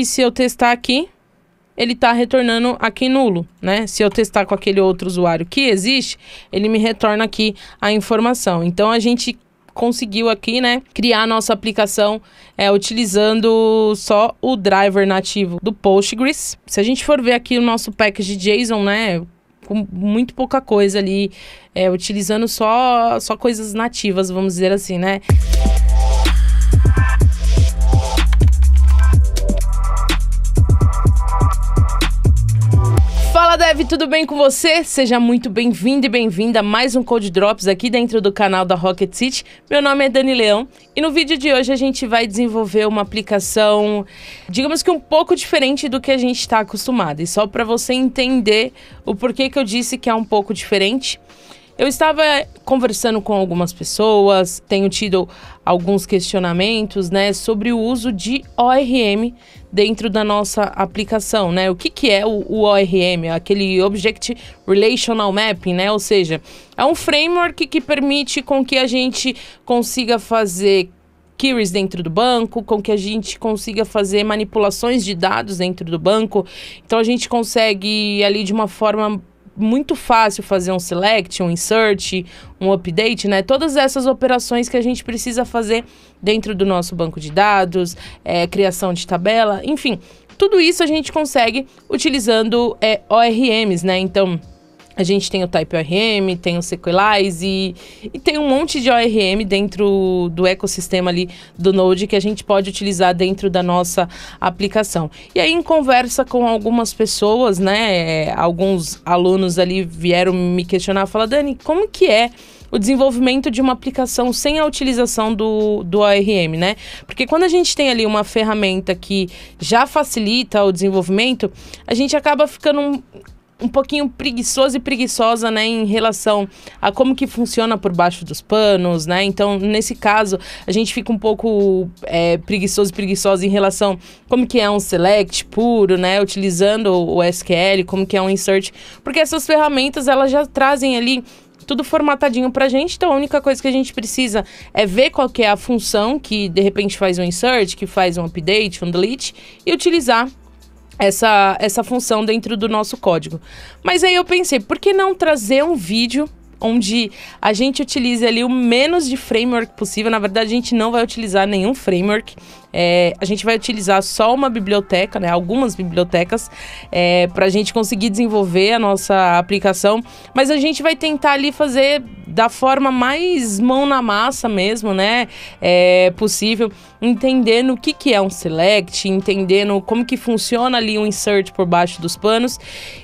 E se eu testar aqui, ele está retornando aqui nulo, né? Se eu testar com aquele outro usuário que existe, ele me retorna aqui a informação. Então, a gente conseguiu aqui, né, criar nossa aplicação é, utilizando só o driver nativo do Postgres. Se a gente for ver aqui o nosso package JSON, né, com muito pouca coisa ali, é, utilizando só, só coisas nativas, vamos dizer assim, né? Fala Dev, tudo bem com você? Seja muito bem-vindo e bem-vinda a mais um Code Drops aqui dentro do canal da Rocket City. Meu nome é Dani Leão e no vídeo de hoje a gente vai desenvolver uma aplicação, digamos que um pouco diferente do que a gente está acostumado. E só para você entender o porquê que eu disse que é um pouco diferente, eu estava conversando com algumas pessoas, tenho tido alguns questionamentos, né, sobre o uso de ORM dentro da nossa aplicação, né? O que, que é o, o ORM? Aquele Object Relational Mapping, né? Ou seja, é um framework que permite com que a gente consiga fazer queries dentro do banco, com que a gente consiga fazer manipulações de dados dentro do banco. Então a gente consegue ali de uma forma muito fácil fazer um select, um insert, um update, né? Todas essas operações que a gente precisa fazer dentro do nosso banco de dados, é, criação de tabela, enfim, tudo isso a gente consegue utilizando é, ORMs, né? Então a gente tem o Type ORM, tem o Sequelize e, e, tem um monte de ORM dentro do ecossistema ali do Node que a gente pode utilizar dentro da nossa aplicação. E aí, em conversa com algumas pessoas, né, alguns alunos ali vieram me questionar, falar, Dani, como que é o desenvolvimento de uma aplicação sem a utilização do, do ORM, né? Porque quando a gente tem ali uma ferramenta que já facilita o desenvolvimento, a gente acaba ficando um pouquinho preguiçoso e preguiçosa, né, em relação a como que funciona por baixo dos panos, né? Então, nesse caso, a gente fica um pouco é, preguiçoso e preguiçosa em relação como que é um select puro, né, utilizando o SQL, como que é um insert, porque essas ferramentas elas já trazem ali tudo formatadinho pra gente, então a única coisa que a gente precisa é ver qual que é a função que de repente faz um insert, que faz um update, um delete e utilizar essa, essa função dentro do nosso código. Mas aí eu pensei, por que não trazer um vídeo onde a gente utilize ali o menos de framework possível? Na verdade, a gente não vai utilizar nenhum framework. É, a gente vai utilizar só uma biblioteca, né, algumas bibliotecas, é, para a gente conseguir desenvolver a nossa aplicação, mas a gente vai tentar ali fazer da forma mais mão na massa mesmo, né, é, possível, entendendo o que, que é um select, entendendo como que funciona ali um insert por baixo dos panos,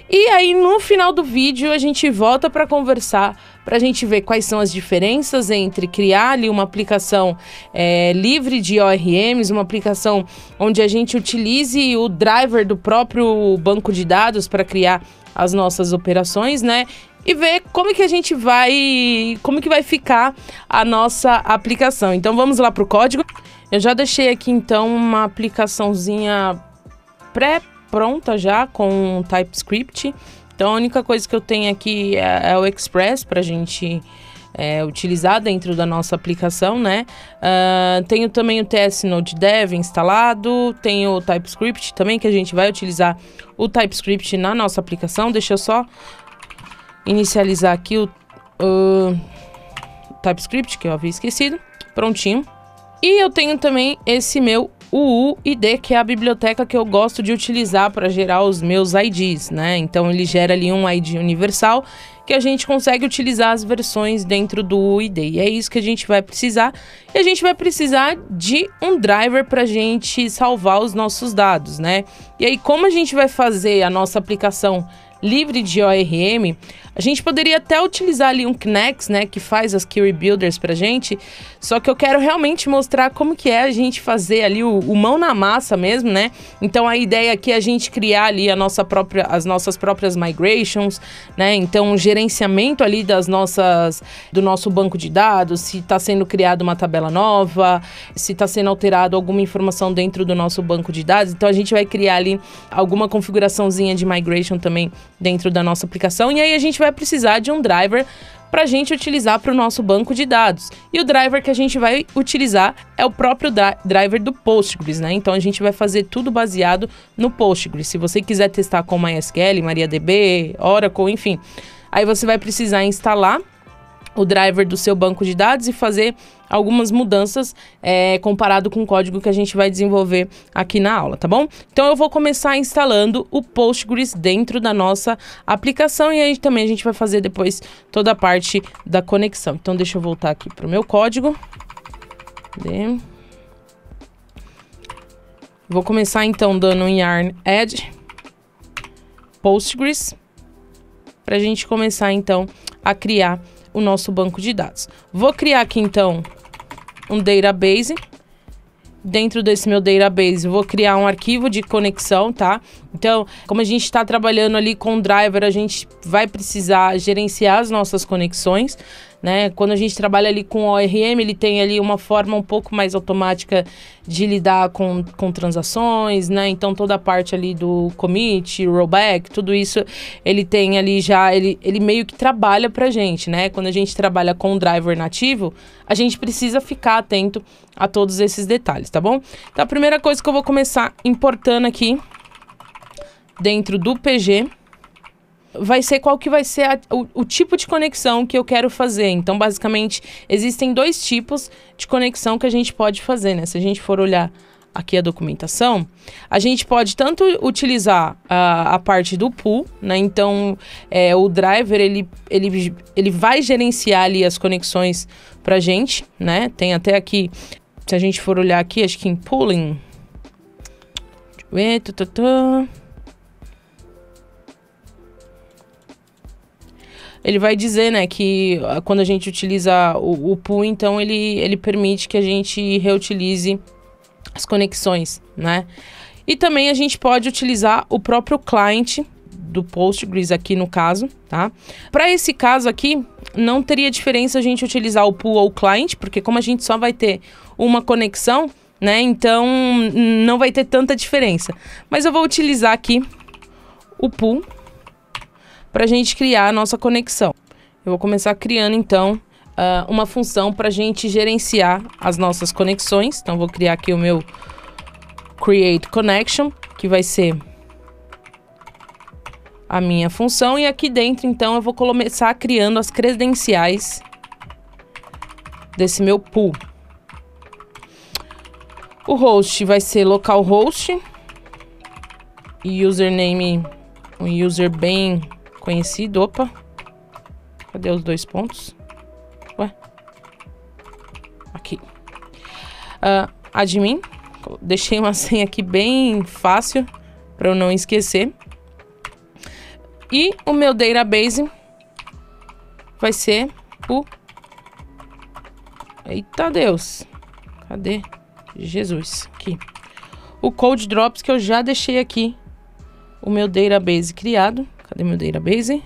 e aí no final do vídeo a gente volta para conversar para a gente ver quais são as diferenças entre criar ali uma aplicação é, livre de ORMs, uma aplicação onde a gente utilize o driver do próprio banco de dados para criar as nossas operações, né? e ver como que a gente vai, como que vai ficar a nossa aplicação. Então vamos lá para o código. Eu já deixei aqui então uma aplicaçãozinha pré-pronta já com TypeScript. Então a única coisa que eu tenho aqui é, é o Express para a gente é, utilizar dentro da nossa aplicação, né? Uh, tenho também o TS Node Dev instalado, tenho o TypeScript também que a gente vai utilizar o TypeScript na nossa aplicação. Deixa eu só inicializar aqui o uh, TypeScript que eu havia esquecido. Prontinho. E eu tenho também esse meu o UID, que é a biblioteca que eu gosto de utilizar para gerar os meus IDs, né? Então ele gera ali um ID universal que a gente consegue utilizar as versões dentro do UID. E é isso que a gente vai precisar. E a gente vai precisar de um driver para a gente salvar os nossos dados, né? E aí, como a gente vai fazer a nossa aplicação livre de ORM, a gente poderia até utilizar ali um Knex, né, que faz as Key Builders pra gente, só que eu quero realmente mostrar como que é a gente fazer ali o, o mão na massa mesmo, né? Então a ideia aqui é a gente criar ali a nossa própria, as nossas próprias migrations, né? Então um gerenciamento ali das nossas, do nosso banco de dados, se está sendo criada uma tabela nova, se está sendo alterado alguma informação dentro do nosso banco de dados. Então a gente vai criar ali alguma configuraçãozinha de migration também dentro da nossa aplicação e aí a gente vai vai precisar de um driver para a gente utilizar para o nosso banco de dados. E o driver que a gente vai utilizar é o próprio driver do Postgres, né? Então a gente vai fazer tudo baseado no Postgres. Se você quiser testar com MySQL, MariaDB, Oracle, enfim, aí você vai precisar instalar o driver do seu banco de dados e fazer algumas mudanças é, comparado com o código que a gente vai desenvolver aqui na aula, tá bom? Então eu vou começar instalando o Postgres dentro da nossa aplicação e aí também a gente vai fazer depois toda a parte da conexão. Então deixa eu voltar aqui para o meu código. Vou começar então dando um yarn add Postgres para a gente começar então a criar o nosso banco de dados. Vou criar aqui então um database. Dentro desse meu database, vou criar um arquivo de conexão, tá? Então, como a gente está trabalhando ali com o driver, a gente vai precisar gerenciar as nossas conexões. Né? Quando a gente trabalha ali com ORM, ele tem ali uma forma um pouco mais automática de lidar com, com transações, né? Então toda a parte ali do commit, rollback, tudo isso ele tem ali já, ele, ele meio que trabalha pra gente, né? Quando a gente trabalha com driver nativo, a gente precisa ficar atento a todos esses detalhes, tá bom? Então a primeira coisa que eu vou começar importando aqui dentro do PG vai ser qual que vai ser a, o, o, tipo de conexão que eu quero fazer. Então, basicamente, existem dois tipos de conexão que a gente pode fazer, né? Se a gente for olhar aqui a documentação, a gente pode tanto utilizar a, a parte do pool, né? Então, é, o driver, ele, ele, ele vai gerenciar ali as conexões pra gente, né? Tem até aqui, se a gente for olhar aqui, acho que em pooling... Deixa eu ver, tu. ele vai dizer, né, que ah, quando a gente utiliza o, o pool, então ele, ele permite que a gente reutilize as conexões, né? E também a gente pode utilizar o próprio cliente do Postgres aqui no caso, tá? Para esse caso aqui, não teria diferença a gente utilizar o pool ou o client, porque como a gente só vai ter uma conexão, né? Então não vai ter tanta diferença. Mas eu vou utilizar aqui o pool para a gente criar a nossa conexão. Eu vou começar criando então ah, uma função para a gente gerenciar as nossas conexões. Então vou criar aqui o meu create connection, que vai ser a minha função e aqui dentro então eu vou começar criando as credenciais desse meu pool. O host vai ser localhost e username, um user bem Conhecido, opa. Cadê os dois pontos? Ué. Aqui. Uh, admin. Deixei uma senha aqui bem fácil para eu não esquecer. E o meu database vai ser o... Eita Deus. Cadê? Jesus. Aqui. O Code Drops que eu já deixei aqui. O meu database criado. Cadê meu database?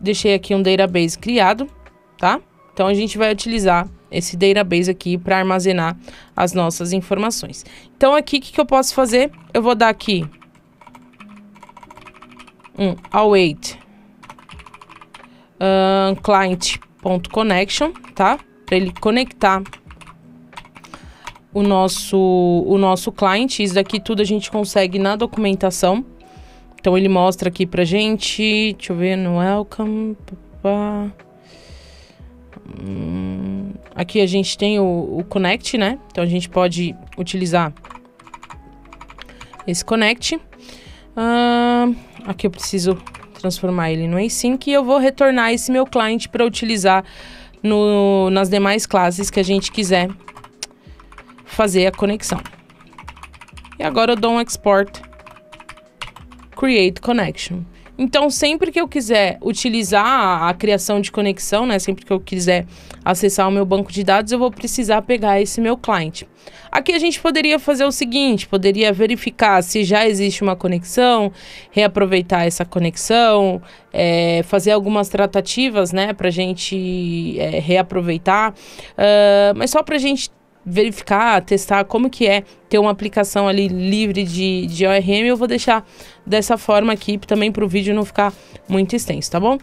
Deixei aqui um database criado, tá? Então a gente vai utilizar esse database aqui para armazenar as nossas informações. Então aqui o que, que eu posso fazer? Eu vou dar aqui um await um, client.connection, tá? Para ele conectar o nosso, o nosso client. Isso daqui tudo a gente consegue na documentação. Então ele mostra aqui pra gente. Deixa eu ver no welcome. Pá, hum, aqui a gente tem o, o connect, né? Então a gente pode utilizar esse connect. Uh, aqui eu preciso transformar ele no async e eu vou retornar esse meu client para utilizar no, nas demais classes que a gente quiser fazer a conexão. E agora eu dou um export create connection. Então, sempre que eu quiser utilizar a, a, criação de conexão, né, sempre que eu quiser acessar o meu banco de dados, eu vou precisar pegar esse meu cliente. Aqui a gente poderia fazer o seguinte, poderia verificar se já existe uma conexão, reaproveitar essa conexão, é, fazer algumas tratativas, né, para gente é, reaproveitar. Uh, mas só para gente verificar, testar como que é ter uma aplicação ali livre de, de ORM. Eu vou deixar dessa forma aqui também para o vídeo não ficar muito extenso, tá bom?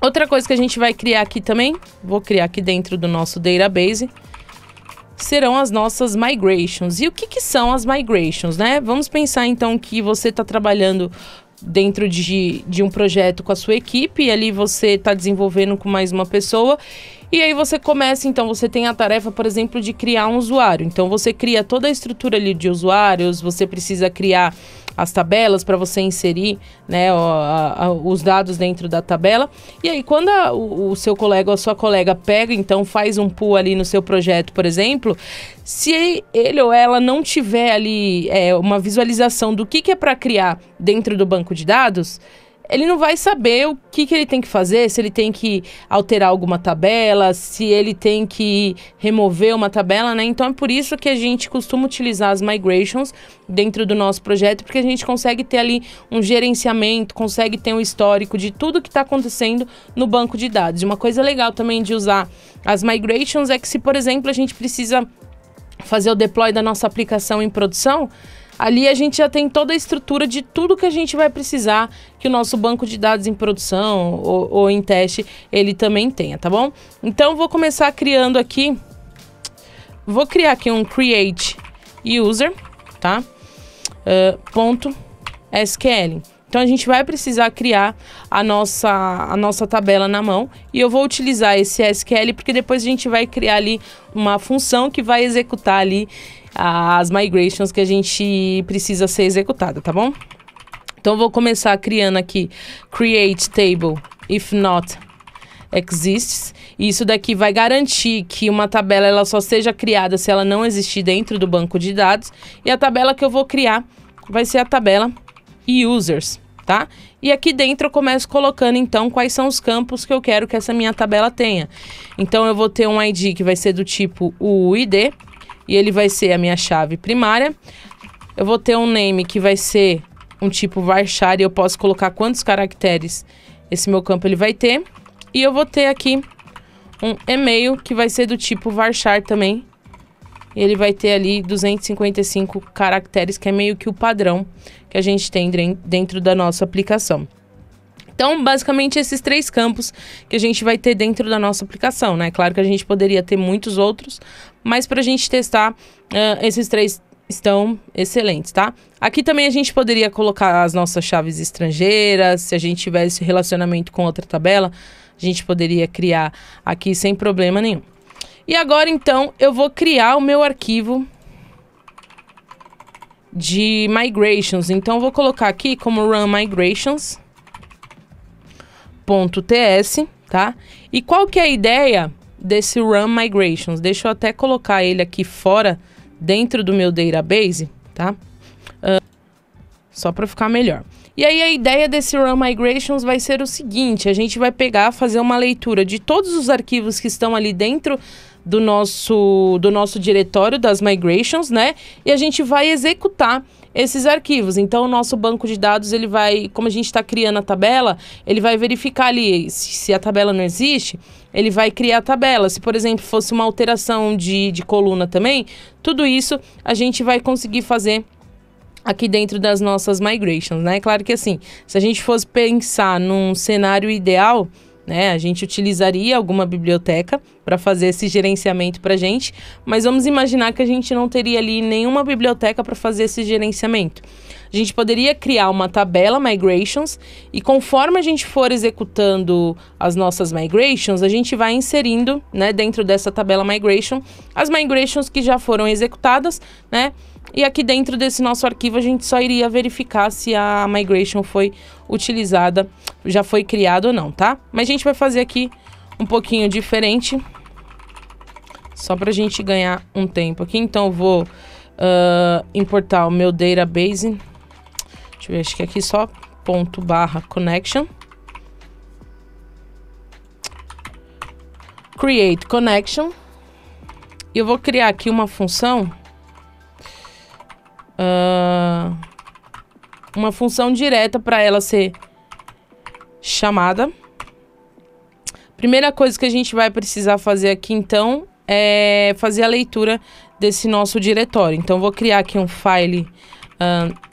Outra coisa que a gente vai criar aqui também, vou criar aqui dentro do nosso database, serão as nossas migrations. E o que, que são as migrations, né? Vamos pensar então que você está trabalhando dentro de, de um projeto com a sua equipe e ali você está desenvolvendo com mais uma pessoa e aí você começa, então, você tem a tarefa, por exemplo, de criar um usuário. Então você cria toda a estrutura ali de usuários, você precisa criar as tabelas para você inserir né, a, a, os dados dentro da tabela. E aí, quando a, o, o, seu colega ou a sua colega pega, então faz um pull ali no seu projeto, por exemplo, se ele ou ela não tiver ali é, uma visualização do que, que é para criar dentro do banco de dados, ele não vai saber o que, que ele tem que fazer, se ele tem que alterar alguma tabela, se ele tem que remover uma tabela, né? Então é por isso que a gente costuma utilizar as migrations dentro do nosso projeto, porque a gente consegue ter ali um gerenciamento, consegue ter um histórico de tudo que está acontecendo no banco de dados. Uma coisa legal também de usar as migrations é que se, por exemplo, a gente precisa fazer o deploy da nossa aplicação em produção, Ali a gente já tem toda a estrutura de tudo que a gente vai precisar que o nosso banco de dados em produção ou, ou em teste ele também tenha, tá bom? Então vou começar criando aqui. Vou criar aqui um create user, tá? Uh, ponto SQL. Então a gente vai precisar criar a nossa, a nossa tabela na mão e eu vou utilizar esse SQL porque depois a gente vai criar ali uma função que vai executar ali as migrations que a gente precisa ser executada, tá bom? Então vou começar criando aqui create table if not exists. Isso daqui vai garantir que uma tabela ela só seja criada se ela não existir dentro do banco de dados. E a tabela que eu vou criar vai ser a tabela users, tá? E aqui dentro eu começo colocando então quais são os campos que eu quero que essa minha tabela tenha. Então eu vou ter um ID que vai ser do tipo o ID e ele vai ser a minha chave primária. Eu vou ter um name que vai ser um tipo varchar e eu posso colocar quantos caracteres esse meu campo ele vai ter. E eu vou ter aqui um e-mail que vai ser do tipo varchar também. Ele vai ter ali 255 caracteres, que é meio que o padrão que a gente tem dentro da nossa aplicação. Então, basicamente, esses três campos que a gente vai ter dentro da nossa aplicação, né? Claro que a gente poderia ter muitos outros, mas para a gente testar, uh, esses três estão excelentes, tá? Aqui também a gente poderia colocar as nossas chaves estrangeiras, se a gente tivesse relacionamento com outra tabela, a gente poderia criar aqui sem problema nenhum. E agora, então, eu vou criar o meu arquivo de migrations. Então, vou colocar aqui como run migrations. .ts, tá? E qual que é a ideia desse Run Migrations? Deixa eu até colocar ele aqui fora, dentro do meu database, tá? Uh, só para ficar melhor. E aí a ideia desse Run Migrations vai ser o seguinte, a gente vai pegar, fazer uma leitura de todos os arquivos que estão ali dentro do nosso, do nosso diretório das migrations, né? E a gente vai executar esses arquivos. Então, o nosso banco de dados, ele vai, como a gente está criando a tabela, ele vai verificar ali se, se, a tabela não existe, ele vai criar a tabela. Se, por exemplo, fosse uma alteração de, de coluna também, tudo isso a gente vai conseguir fazer aqui dentro das nossas migrations, né? Claro que assim, se a gente fosse pensar num cenário ideal, né? A gente utilizaria alguma biblioteca para fazer esse gerenciamento para a gente, mas vamos imaginar que a gente não teria ali nenhuma biblioteca para fazer esse gerenciamento. A gente poderia criar uma tabela migrations e conforme a gente for executando as nossas migrations, a gente vai inserindo, né, dentro dessa tabela migration, as migrations que já foram executadas, né? E aqui dentro desse nosso arquivo a gente só iria verificar se a migration foi utilizada, já foi criada ou não, tá? Mas a gente vai fazer aqui um pouquinho diferente, só para a gente ganhar um tempo aqui. Então eu vou uh, importar o meu database Deixa eu ver, acho que aqui só ponto barra connection. Create connection. E eu vou criar aqui uma função. Uh, uma função direta para ela ser chamada. Primeira coisa que a gente vai precisar fazer aqui, então, é fazer a leitura desse nosso diretório. Então, vou criar aqui um file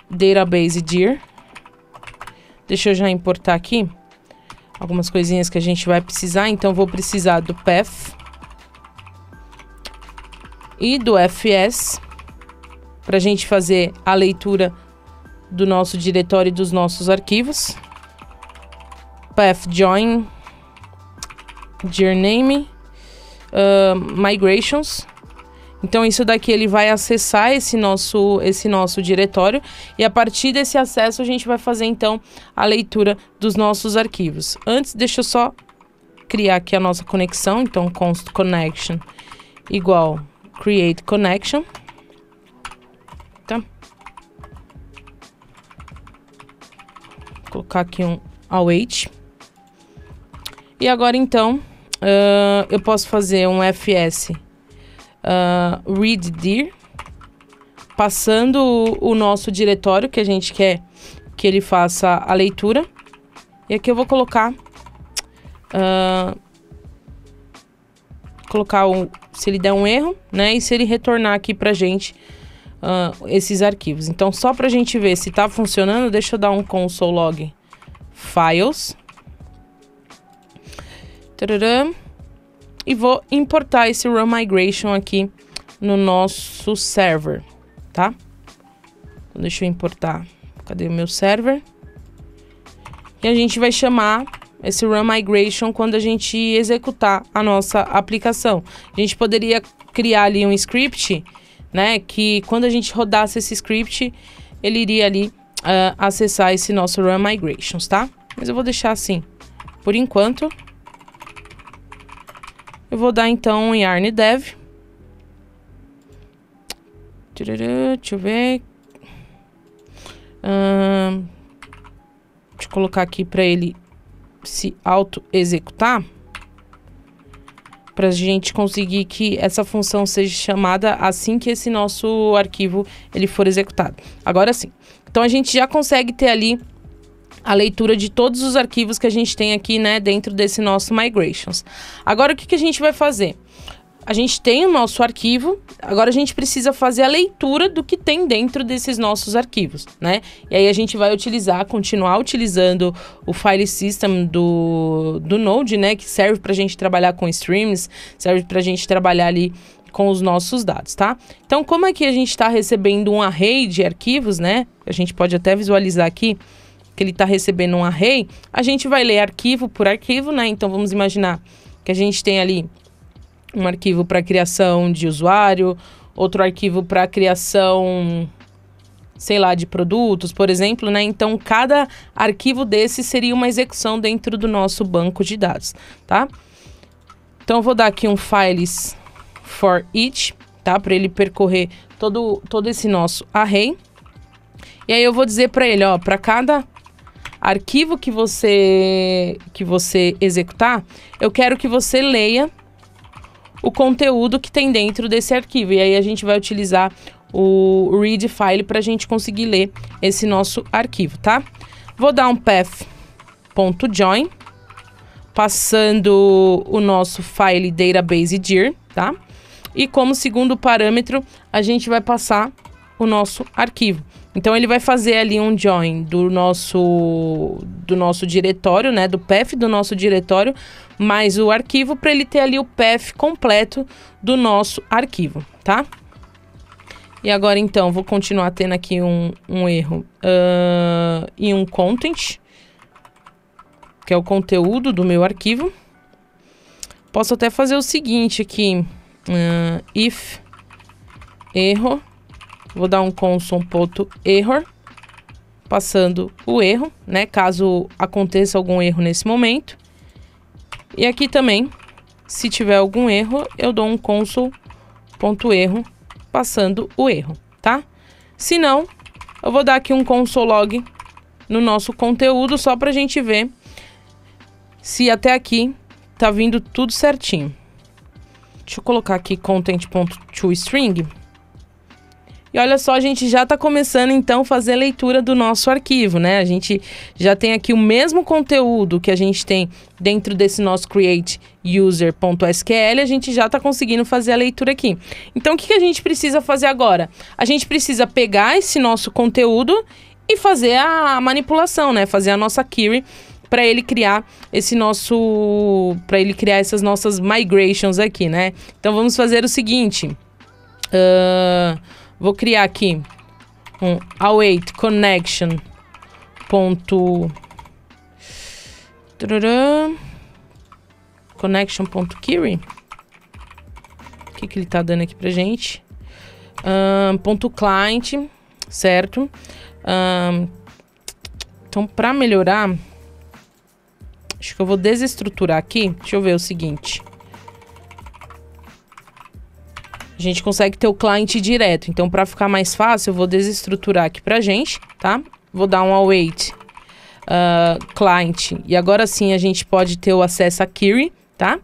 database dir. Deixa eu já importar aqui algumas coisinhas que a gente vai precisar. Então, vou precisar do path e do fs para a gente fazer a leitura do nosso diretório e dos nossos arquivos. Path join dir name uh, migrations então isso daqui ele vai acessar esse nosso esse nosso diretório e a partir desse acesso a gente vai fazer então a leitura dos nossos arquivos. Antes deixa eu só criar aqui a nossa conexão, então const connection igual create connection. Tá? colocar aqui um await. E agora então, uh, eu posso fazer um fs uh, ah, Read dir, passando o, nosso diretório que a gente quer que ele faça a leitura. E aqui eu vou colocar. Uh, colocar o, se ele der um erro, né? E se ele retornar aqui pra gente uh, esses arquivos. Então, só pra gente ver se tá funcionando, deixa eu dar um console log files. Tcharam e vou importar esse run migration aqui no nosso server, tá? Então, deixa eu importar. Cadê o meu server? E a gente vai chamar esse run migration quando a gente executar a nossa aplicação. A gente poderia criar ali um script, né? Que quando a gente rodasse esse script, ele iria ali uh, acessar esse nosso run migrations, tá? Mas eu vou deixar assim por enquanto. Eu vou dar então Yarn Dev. Deixa eu ver. deixa eu colocar aqui para ele se auto-executar. Para a gente conseguir que essa função seja chamada assim que esse nosso arquivo ele for executado. Agora sim. Então a gente já consegue ter ali a leitura de todos os arquivos que a gente tem aqui, né, dentro desse nosso Migrations. Agora, o que, que a gente vai fazer? a gente tem o nosso arquivo, agora a gente precisa fazer a leitura do que tem dentro desses nossos arquivos, né? E aí a gente vai utilizar, continuar utilizando o file system do, do Node, né? Que serve para a gente trabalhar com streams, serve para a gente trabalhar ali com os nossos dados, tá? Então, como é que a gente está recebendo um array de arquivos, né? A gente pode até visualizar aqui que ele está recebendo um array, a gente vai ler arquivo por arquivo, né? Então vamos imaginar que a gente tem ali um arquivo para criação de usuário, outro arquivo para criação, sei lá, de produtos, por exemplo, né? Então cada arquivo desse seria uma execução dentro do nosso banco de dados, tá? Então eu vou dar aqui um files for each, tá? Para ele percorrer todo todo esse nosso array. E aí eu vou dizer para ele, ó, para cada arquivo que você que você executar, eu quero que você leia o conteúdo que tem dentro desse arquivo. E aí a gente vai utilizar o read file para a gente conseguir ler esse nosso arquivo, tá? Vou dar um path.join, passando o nosso file database dir, tá? E como segundo parâmetro, a gente vai passar o nosso arquivo. Então ele vai fazer ali um join do nosso do nosso diretório, né, do path do nosso diretório, mais o arquivo para ele ter ali o path completo do nosso arquivo, tá? E agora então vou continuar tendo aqui um, um erro uh, e um content, que é o conteúdo do meu arquivo. Posso até fazer o seguinte aqui, uh, if erro Vou dar um console.error, passando o erro, né? Caso aconteça algum erro nesse momento. E aqui também, se tiver algum erro, eu dou um console.erro, passando o erro, tá? Se não, eu vou dar aqui um console log no nosso conteúdo só para a gente ver se até aqui tá vindo tudo certinho. Deixa eu colocar aqui content.toString e olha só, a gente já está começando então a fazer leitura do nosso arquivo, né? A gente já tem aqui o mesmo conteúdo que a gente tem dentro desse nosso create user.sql, a gente já está conseguindo fazer a leitura aqui. Então, o que, que a gente precisa fazer agora? A gente precisa pegar esse nosso conteúdo e fazer a manipulação, né? Fazer a nossa query para ele criar esse nosso, para ele criar essas nossas migrations aqui, né? Então, vamos fazer o seguinte. Uh Vou criar aqui um await connection ponto connection.query o que, que ele tá dando aqui pra gente um, ponto client certo um, então para melhorar acho que eu vou desestruturar aqui deixa eu ver o seguinte a gente consegue ter o cliente direto. Então, para ficar mais fácil, eu vou desestruturar aqui para gente, tá? Vou dar um await uh, client. E agora sim, a gente pode ter o acesso a query, tá?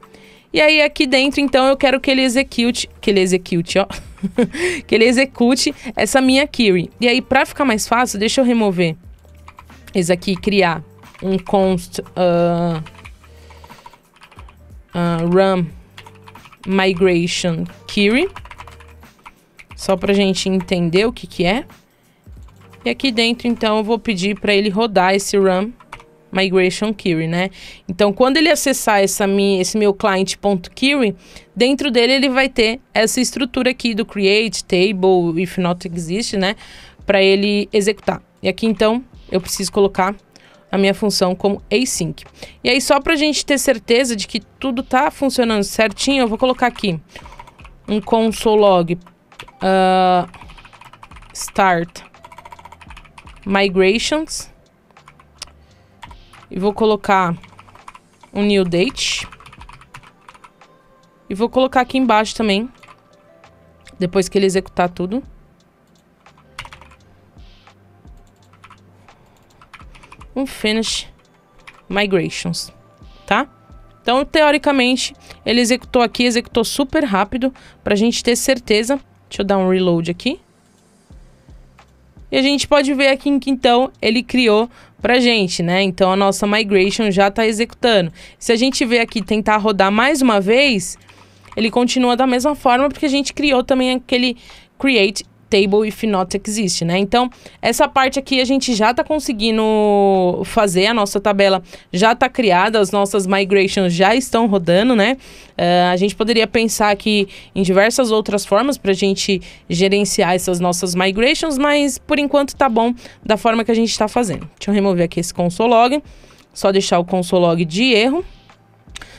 E aí, aqui dentro, então, eu quero que ele execute... Que ele execute, ó. que ele execute essa minha query. E aí, para ficar mais fácil, deixa eu remover esse aqui criar um const... Uh, uh, run migration query. Só para gente entender o que que é. E aqui dentro, então, eu vou pedir para ele rodar esse RAM migration query, né? Então, quando ele acessar essa minha, esse meu client.query, dentro dele ele vai ter essa estrutura aqui do create, table, if not exist, né? Para ele executar. E aqui, então, eu preciso colocar a minha função como async. E aí, só para a gente ter certeza de que tudo está funcionando certinho, eu vou colocar aqui um console log Uh, start migrations. E vou colocar um new date. E vou colocar aqui embaixo também. Depois que ele executar tudo. Um finish migrations, tá? Então, teoricamente, ele executou aqui, executou super rápido, para a gente ter certeza Deixa eu dar um reload aqui. E a gente pode ver aqui que então ele criou pra gente, né? Então a nossa migration já está executando. Se a gente ver aqui tentar rodar mais uma vez, ele continua da mesma forma porque a gente criou também aquele create table if not existe, né? Então, essa parte aqui a gente já está conseguindo fazer, a nossa tabela já está criada, as nossas migrations já estão rodando, né? Uh, a gente poderia pensar aqui em diversas outras formas para a gente gerenciar essas nossas migrations, mas por enquanto tá bom da forma que a gente está fazendo. Deixa eu remover aqui esse console log, só deixar o console log de erro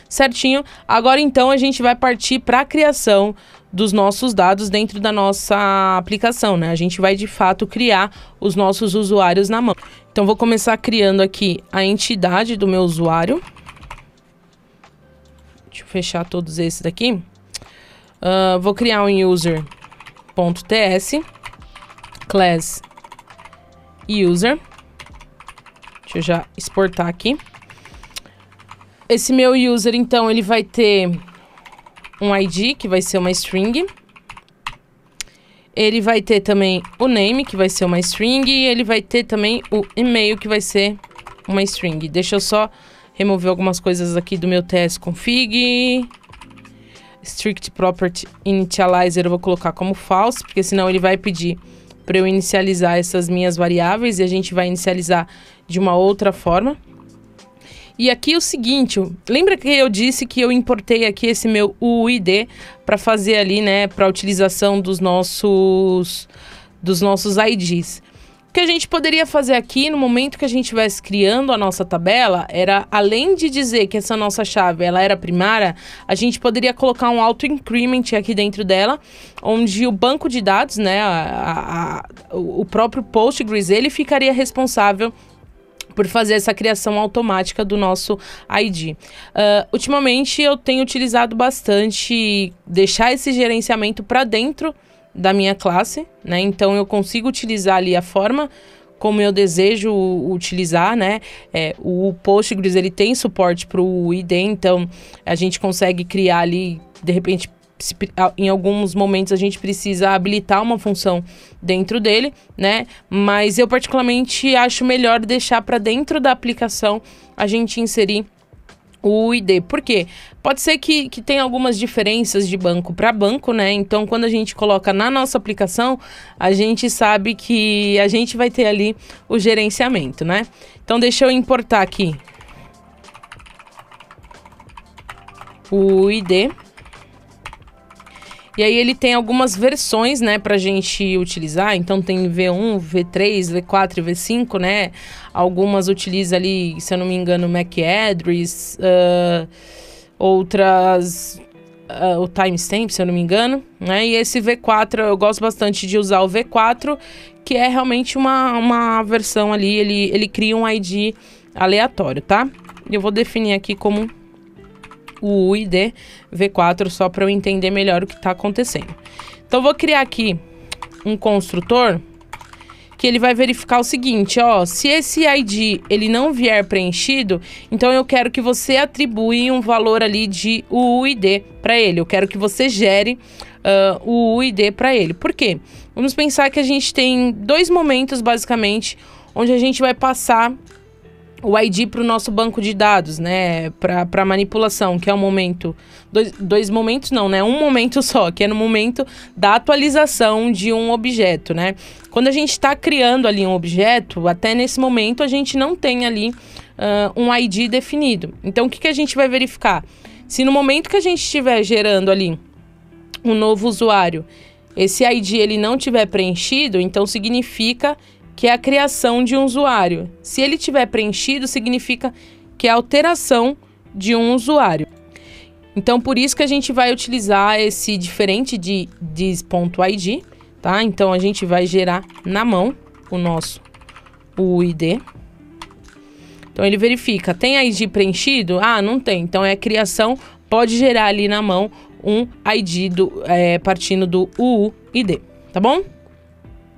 certinho. Agora então a gente vai partir para a criação dos nossos dados dentro da nossa aplicação, né? A gente vai de fato criar os nossos usuários na mão. Então vou começar criando aqui a entidade do meu usuário. Deixa eu fechar todos esses daqui. Uh, vou criar um user.ts class user. Deixa eu já exportar aqui. Esse meu user, então, ele vai ter um ID, que vai ser uma string. Ele vai ter também o name, que vai ser uma string. E ele vai ter também o e-mail, que vai ser uma string. Deixa eu só remover algumas coisas aqui do meu tsconfig. Strict property initializer eu vou colocar como false, porque senão ele vai pedir para eu inicializar essas minhas variáveis e a gente vai inicializar de uma outra forma. E aqui é o seguinte, lembra que eu disse que eu importei aqui esse meu UID para fazer ali, né, para utilização dos nossos dos nossos IDs. O que a gente poderia fazer aqui no momento que a gente estivesse criando a nossa tabela era além de dizer que essa nossa chave ela era primária, a gente poderia colocar um auto increment aqui dentro dela, onde o banco de dados, né, a, a, a, o próprio Postgres ele ficaria responsável por fazer essa criação automática do nosso ID. Uh, ah, ultimamente eu tenho utilizado bastante deixar esse gerenciamento para dentro da minha classe, né? Então eu consigo utilizar ali a forma como eu desejo utilizar, né? É, o Postgres ele tem suporte para o ID, então a gente consegue criar ali de repente em alguns momentos a gente precisa habilitar uma função dentro dele, né? Mas eu particularmente acho melhor deixar para dentro da aplicação a gente inserir o ID. Por quê? Pode ser que, que tenha algumas diferenças de banco para banco, né? Então, quando a gente coloca na nossa aplicação, a gente sabe que a gente vai ter ali o gerenciamento, né? Então, deixa eu importar aqui o ID. E aí ele tem algumas versões, né, pra gente utilizar. Então tem V1, V3, V4 e V5, né? Algumas utiliza ali, se eu não me engano, Mac uh, ah, outras Uh, o timestamp, se eu não me engano, né? E esse V4, eu gosto bastante de usar o V4, que é realmente uma, uma versão ali, ele, ele cria um ID aleatório, tá? Eu vou definir aqui como o UID V4 só para eu entender melhor o que está acontecendo. Então, vou criar aqui um construtor que ele vai verificar o seguinte, ó, se esse ID ele não vier preenchido, então eu quero que você atribui um valor ali de UID para ele. Eu quero que você gere uh, o UID para ele. Por quê? Vamos pensar que a gente tem dois momentos basicamente onde a gente vai passar o ID para o nosso banco de dados, né? Para manipulação, que é o momento. Dois, dois momentos, não, né? Um momento só, que é no momento da atualização de um objeto, né? Quando a gente está criando ali um objeto, até nesse momento a gente não tem ali uh, um ID definido. Então, o que, que a gente vai verificar? Se no momento que a gente estiver gerando ali um novo usuário, esse ID ele não tiver preenchido, então significa que é a criação de um usuário. Se ele tiver preenchido, significa que é a alteração de um usuário. Então, por isso que a gente vai utilizar esse diferente de diz.id, tá? Então, a gente vai gerar na mão o nosso o ID. Então, ele verifica, tem ID preenchido? Ah, não tem. Então, é criação, pode gerar ali na mão um ID do, é, partindo do UUID, tá bom?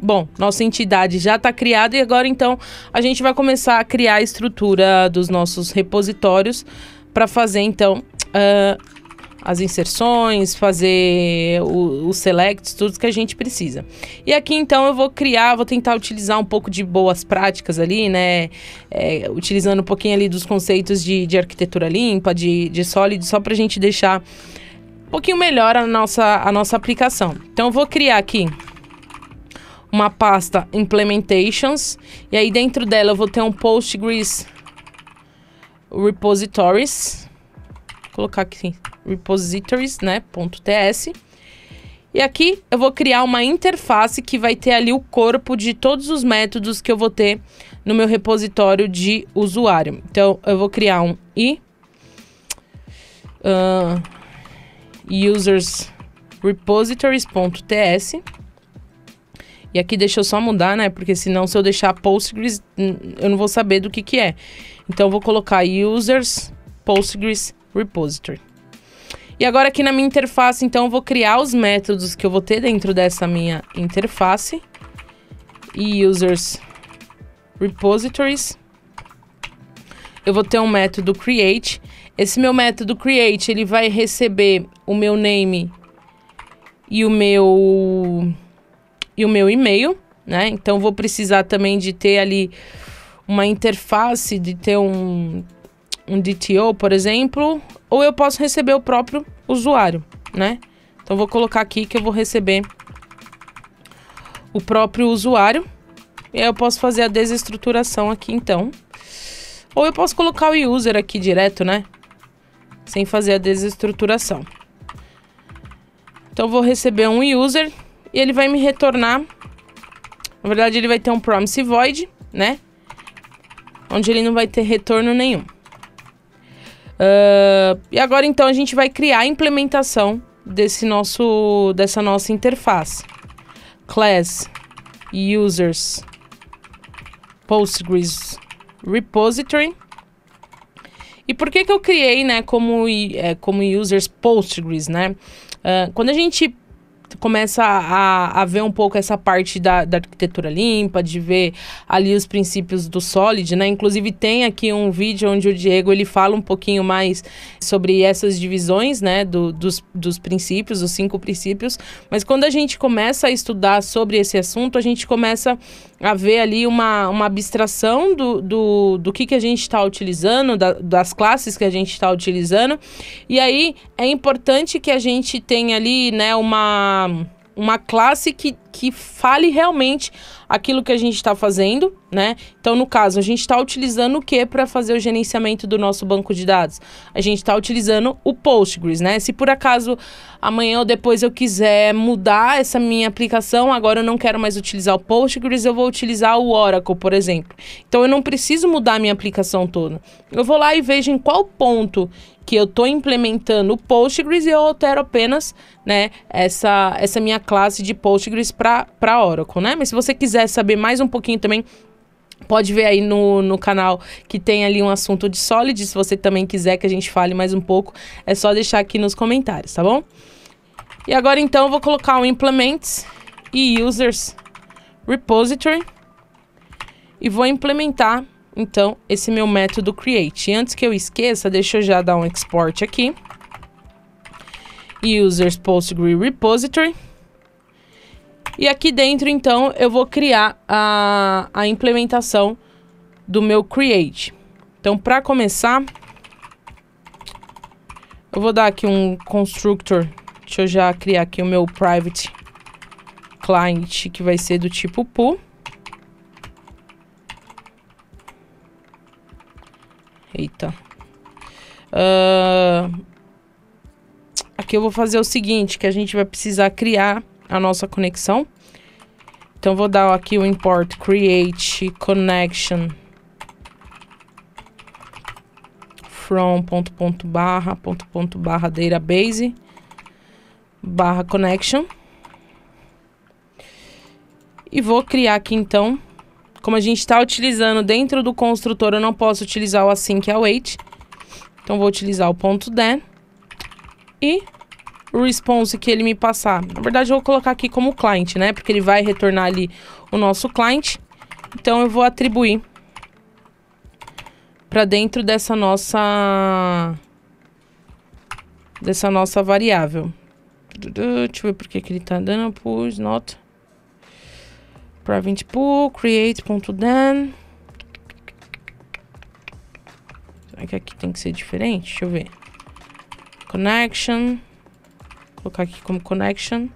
bom, nossa entidade já está criada e agora então a gente vai começar a criar a estrutura dos nossos repositórios para fazer então uh, as inserções, fazer os selects, tudo que a gente precisa. E aqui então eu vou criar, vou tentar utilizar um pouco de boas práticas ali, né? É, utilizando um pouquinho ali dos conceitos de, de arquitetura limpa, de, de sólido, só para a gente deixar um pouquinho melhor a nossa, a nossa aplicação. Então eu vou criar aqui uma pasta Implementations. E aí dentro dela eu vou ter um Postgres Repositories. Vou colocar aqui repositories, né? .ts. E aqui eu vou criar uma interface que vai ter ali o corpo de todos os métodos que eu vou ter no meu repositório de usuário. Então eu vou criar um i uh, users repositories.ts e aqui deixa eu só mudar, né? Porque senão se eu deixar Postgres, eu não vou saber do que que é. Então eu vou colocar users Postgres repository. E agora aqui na minha interface, então eu vou criar os métodos que eu vou ter dentro dessa minha interface. E users repositories. Eu vou ter um método create. Esse meu método create, ele vai receber o meu name e o meu e o meu e-mail, né? Então vou precisar também de ter ali uma interface, de ter um, um DTO, por exemplo, ou eu posso receber o próprio usuário, né? Então vou colocar aqui que eu vou receber o próprio usuário. E aí eu posso fazer a desestruturação aqui então. Ou eu posso colocar o user aqui direto, né? Sem fazer a desestruturação. Então vou receber um user e ele vai me retornar. Na verdade, ele vai ter um promise void, né? Onde ele não vai ter retorno nenhum. Uh, e agora, então, a gente vai criar a implementação desse nosso, dessa nossa interface. Class users Postgres repository. E por que que eu criei, né, como, é, como users Postgres, né? Uh, quando a gente começa a, a ver um pouco essa parte da, da arquitetura limpa, de ver ali os princípios do Solid, né? Inclusive tem aqui um vídeo onde o Diego ele fala um pouquinho mais sobre essas divisões, né, do, dos, dos princípios, os cinco princípios, mas quando a gente começa a estudar sobre esse assunto, a gente começa a ver ali uma, uma abstração do, do, do que, que a gente está utilizando, da, das classes que a gente está utilizando, e aí é importante que a gente tenha ali, né, uma uma, classe que que fale realmente aquilo que a gente está fazendo, né? Então, no caso, a gente está utilizando o que para fazer o gerenciamento do nosso banco de dados? A gente está utilizando o Postgres, né? Se por acaso amanhã ou depois eu quiser mudar essa minha aplicação, agora eu não quero mais utilizar o Postgres, eu vou utilizar o Oracle, por exemplo. Então, eu não preciso mudar a minha aplicação toda. Eu vou lá e vejo em qual ponto que eu estou implementando o Postgres e eu altero apenas né, essa, essa minha classe de Postgres para Oracle, né? Mas se você quiser saber mais um pouquinho também Pode ver aí no, no canal que tem ali um assunto de Solid. Se você também quiser que a gente fale mais um pouco, é só deixar aqui nos comentários, tá bom? E agora então eu vou colocar o Implements e Users Repository e vou implementar então esse meu método Create. E antes que eu esqueça, deixa eu já dar um export aqui. Users Postgre Repository. E aqui dentro, então, eu vou criar a, a implementação do meu Create. Então, para começar, eu vou dar aqui um constructor. Deixa eu já criar aqui o meu private client, que vai ser do tipo pool. Eita. Uh, aqui eu vou fazer o seguinte, que a gente vai precisar criar a nossa conexão. Então, vou dar aqui o import create connection from ponto ponto barra ponto ponto barra database barra connection e vou criar aqui então como a gente está utilizando dentro do construtor eu não posso utilizar o async await então vou utilizar o ponto then e o response que ele me passar. Na verdade, eu vou colocar aqui como client, né? Porque ele vai retornar ali o nosso client. Então, eu vou atribuir para dentro dessa nossa dessa nossa variável. Deixa eu ver por que, que ele tá dando. Push, not. Private pool, create.then. Será que aqui tem que ser diferente? Deixa eu ver. Connection colocar aqui como connection.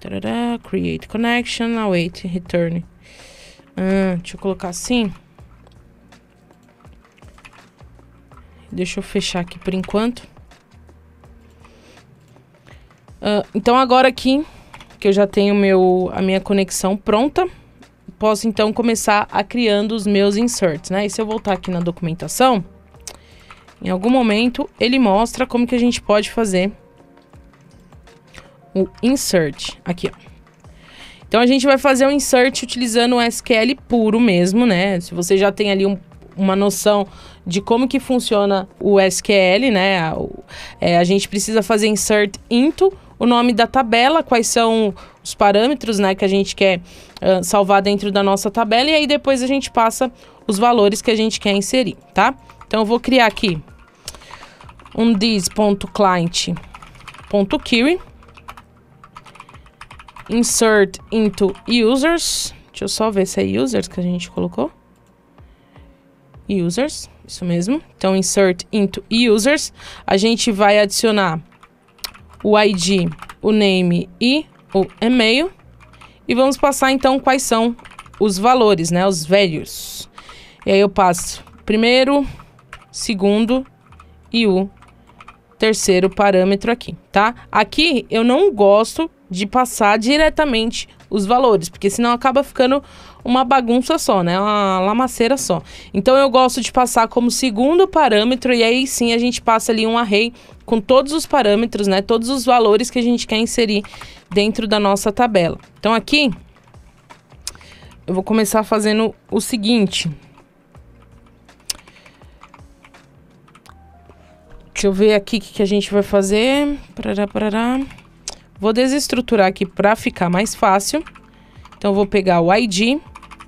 Tarará, create connection, await, ah, return. Ah, deixa eu colocar assim. Deixa eu fechar aqui por enquanto. Ah, então agora aqui, que eu já tenho meu, a minha conexão pronta, posso então começar a criando os meus inserts, né? E se eu voltar aqui na documentação... Em algum momento, ele mostra como que a gente pode fazer o insert. Aqui, ó. Então, a gente vai fazer o um insert utilizando o SQL puro mesmo, né? Se você já tem ali um, uma noção de como que funciona o SQL, né? A, é, a gente precisa fazer insert into o nome da tabela, quais são os parâmetros, né? Que a gente quer uh, salvar dentro da nossa tabela. E aí, depois a gente passa os valores que a gente quer inserir, tá? Então, eu vou criar aqui um this.client.query, insert into users, deixa eu só ver se é users que a gente colocou, users, isso mesmo, então insert into users, a gente vai adicionar o ID, o name e o e-mail, e vamos passar então quais são os valores, né, os values. E aí eu passo primeiro, segundo e o terceiro parâmetro aqui, tá? Aqui eu não gosto de passar diretamente os valores, porque senão acaba ficando uma bagunça só, né? Uma lamaceira só. Então eu gosto de passar como segundo parâmetro e aí sim a gente passa ali um array com todos os parâmetros, né? Todos os valores que a gente quer inserir dentro da nossa tabela. Então aqui eu vou começar fazendo o seguinte, Deixa eu ver aqui o que, que a gente vai fazer. Parará, parará. Vou desestruturar aqui para ficar mais fácil. Então, vou pegar o ID,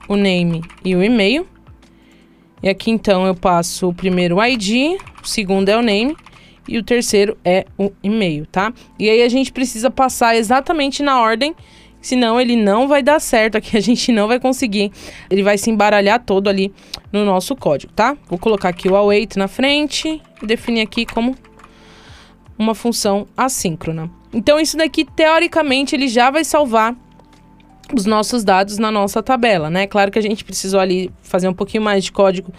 o name e o e-mail. E aqui, então, eu passo o primeiro ID, o segundo é o name e o terceiro é o e-mail, tá? E aí, a gente precisa passar exatamente na ordem senão ele não vai dar certo aqui, a gente não vai conseguir. Ele vai se embaralhar todo ali no nosso código, tá? Vou colocar aqui o await na frente e definir aqui como uma função assíncrona. Então isso daqui teoricamente ele já vai salvar os nossos dados na nossa tabela, né? Claro que a gente precisou ali fazer um pouquinho mais de código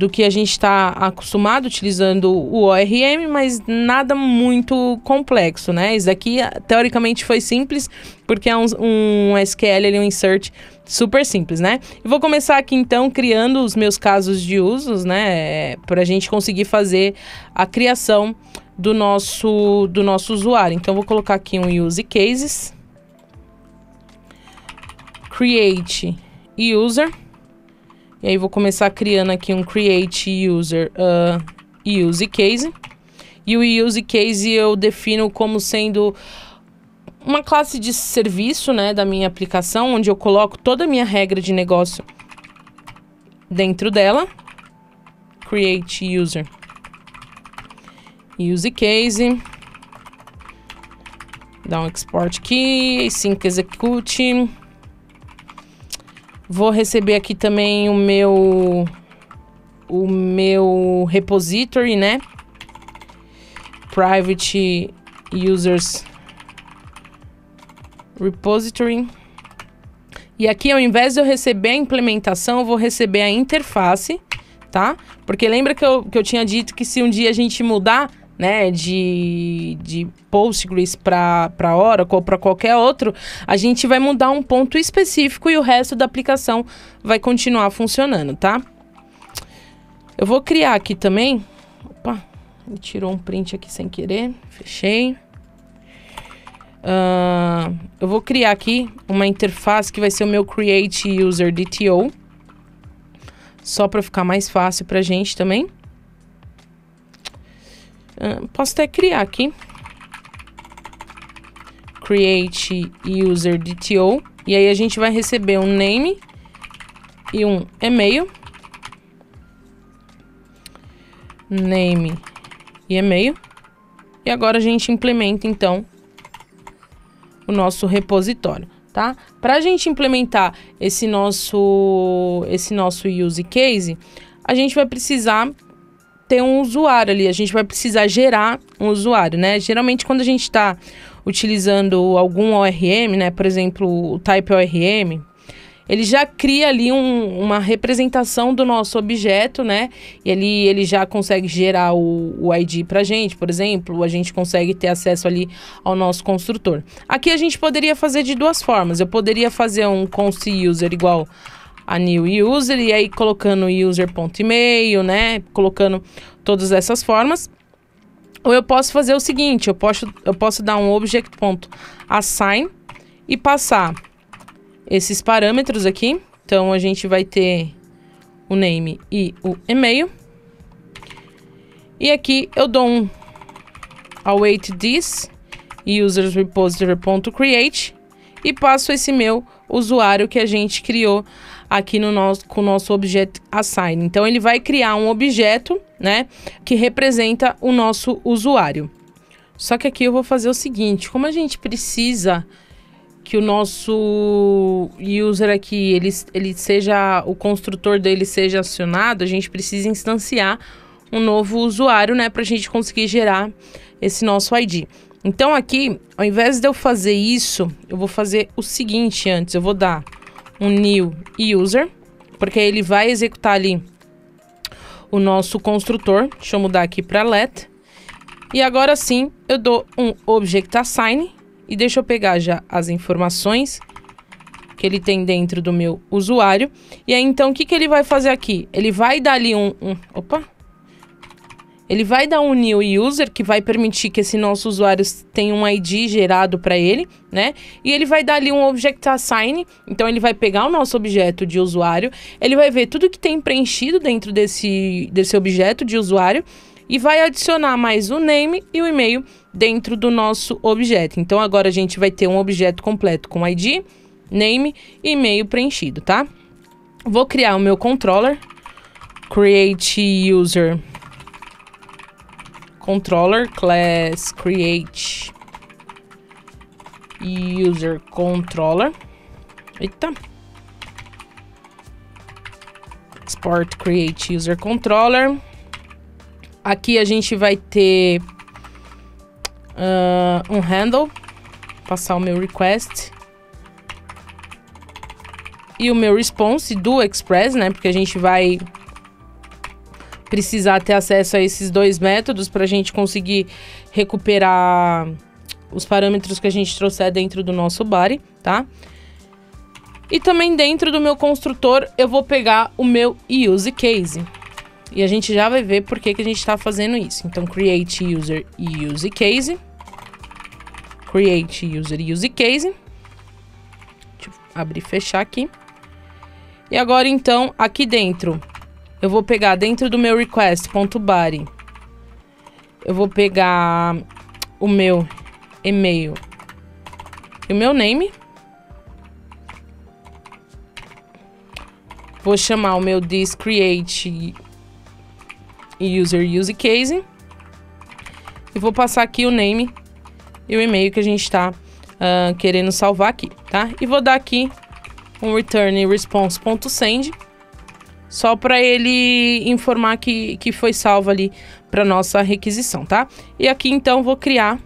do que a gente está acostumado utilizando o ORM, mas nada muito complexo, né? Isso aqui teoricamente foi simples, porque é um, um SQL, é um insert super simples, né? E vou começar aqui então criando os meus casos de usos, né? Para a gente conseguir fazer a criação do nosso, do nosso usuário. Então, vou colocar aqui um use cases, create user. E aí vou começar criando aqui um create user uh, use case. E o use case eu defino como sendo uma classe de serviço, né, da minha aplicação, onde eu coloco toda a minha regra de negócio dentro dela. Create user. Use case. Dá um export aqui, assim que execute. Vou receber aqui também o meu o meu repository, né? Private users repository. E aqui, ao invés de eu receber a implementação, eu vou receber a interface, tá? Porque lembra que eu, que eu tinha dito que se um dia a gente mudar, né, de, de Postgres para Oracle ou para qualquer outro, a gente vai mudar um ponto específico e o resto da aplicação vai continuar funcionando, tá? Eu vou criar aqui também. Opa, me tirou um print aqui sem querer. Fechei. Uh, eu vou criar aqui uma interface que vai ser o meu Create User DTO. Só para ficar mais fácil para a gente também posso até criar aqui. Create user DTO. E aí a gente vai receber um name e um e-mail. Name e e-mail. E agora a gente implementa então o nosso repositório, tá? Para a gente implementar esse nosso esse nosso use case, a gente vai precisar ter um usuário ali, a gente vai precisar gerar um usuário, né? Geralmente quando a gente está utilizando algum ORM, né, por exemplo, o type ORM, ele já cria ali um, uma representação do nosso objeto, né? E ali ele já consegue gerar o, o ID para gente, por exemplo, a gente consegue ter acesso ali ao nosso construtor. Aqui a gente poderia fazer de duas formas. Eu poderia fazer um const user igual a new user e aí colocando user.email, né? Colocando todas essas formas. Ou eu posso fazer o seguinte, eu posso, eu posso dar um object.assign e passar esses parâmetros aqui. Então, a gente vai ter o name e o e-mail. E aqui eu dou um await this users repository.create e passo esse meu usuário que a gente criou aqui no nosso, com o nosso objeto assign. Então, ele vai criar um objeto, né, que representa o nosso usuário. Só que aqui eu vou fazer o seguinte, como a gente precisa que o nosso user aqui, ele, ele seja, o construtor dele seja acionado, a gente precisa instanciar um novo usuário, né, para a gente conseguir gerar esse nosso ID. Então aqui, ao invés de eu fazer isso, eu vou fazer o seguinte antes, eu vou dar um new user, porque ele vai executar ali o nosso construtor. Deixa eu mudar aqui para let. E agora sim, eu dou um object assign e deixa eu pegar já as informações que ele tem dentro do meu usuário. E aí, então, o que, que ele vai fazer aqui? Ele vai dar ali um... um opa! Ele vai dar um new user que vai permitir que esse nosso usuário tenha um ID gerado para ele, né? E ele vai dar ali um object assign, então ele vai pegar o nosso objeto de usuário, ele vai ver tudo que tem preenchido dentro desse desse objeto de usuário e vai adicionar mais o name e o e-mail dentro do nosso objeto. Então agora a gente vai ter um objeto completo com ID, name e e-mail preenchido, tá? Vou criar o meu controller, create user controller class create user controller. Eita. Export create user controller. Aqui a gente vai ter uh, um handle, passar o meu request e o meu response do Express, né? Porque a gente vai precisar ter acesso a esses dois métodos para a gente conseguir recuperar os parâmetros que a gente trouxer é dentro do nosso body, tá? E também dentro do meu construtor eu vou pegar o meu use case. E a gente já vai ver por que, que a gente está fazendo isso. Então, create user e use case. Create user e use case. Deixa eu abrir e fechar aqui. E agora, então, aqui dentro eu vou pegar dentro do meu request.body. Eu vou pegar o meu e-mail e o meu name. Vou chamar o meu this create user use case. E vou passar aqui o name e o e-mail que a gente está uh, ah, querendo salvar aqui, tá? E vou dar aqui um return response.send só para ele informar que, que foi salvo ali para nossa requisição, tá? E aqui então vou criar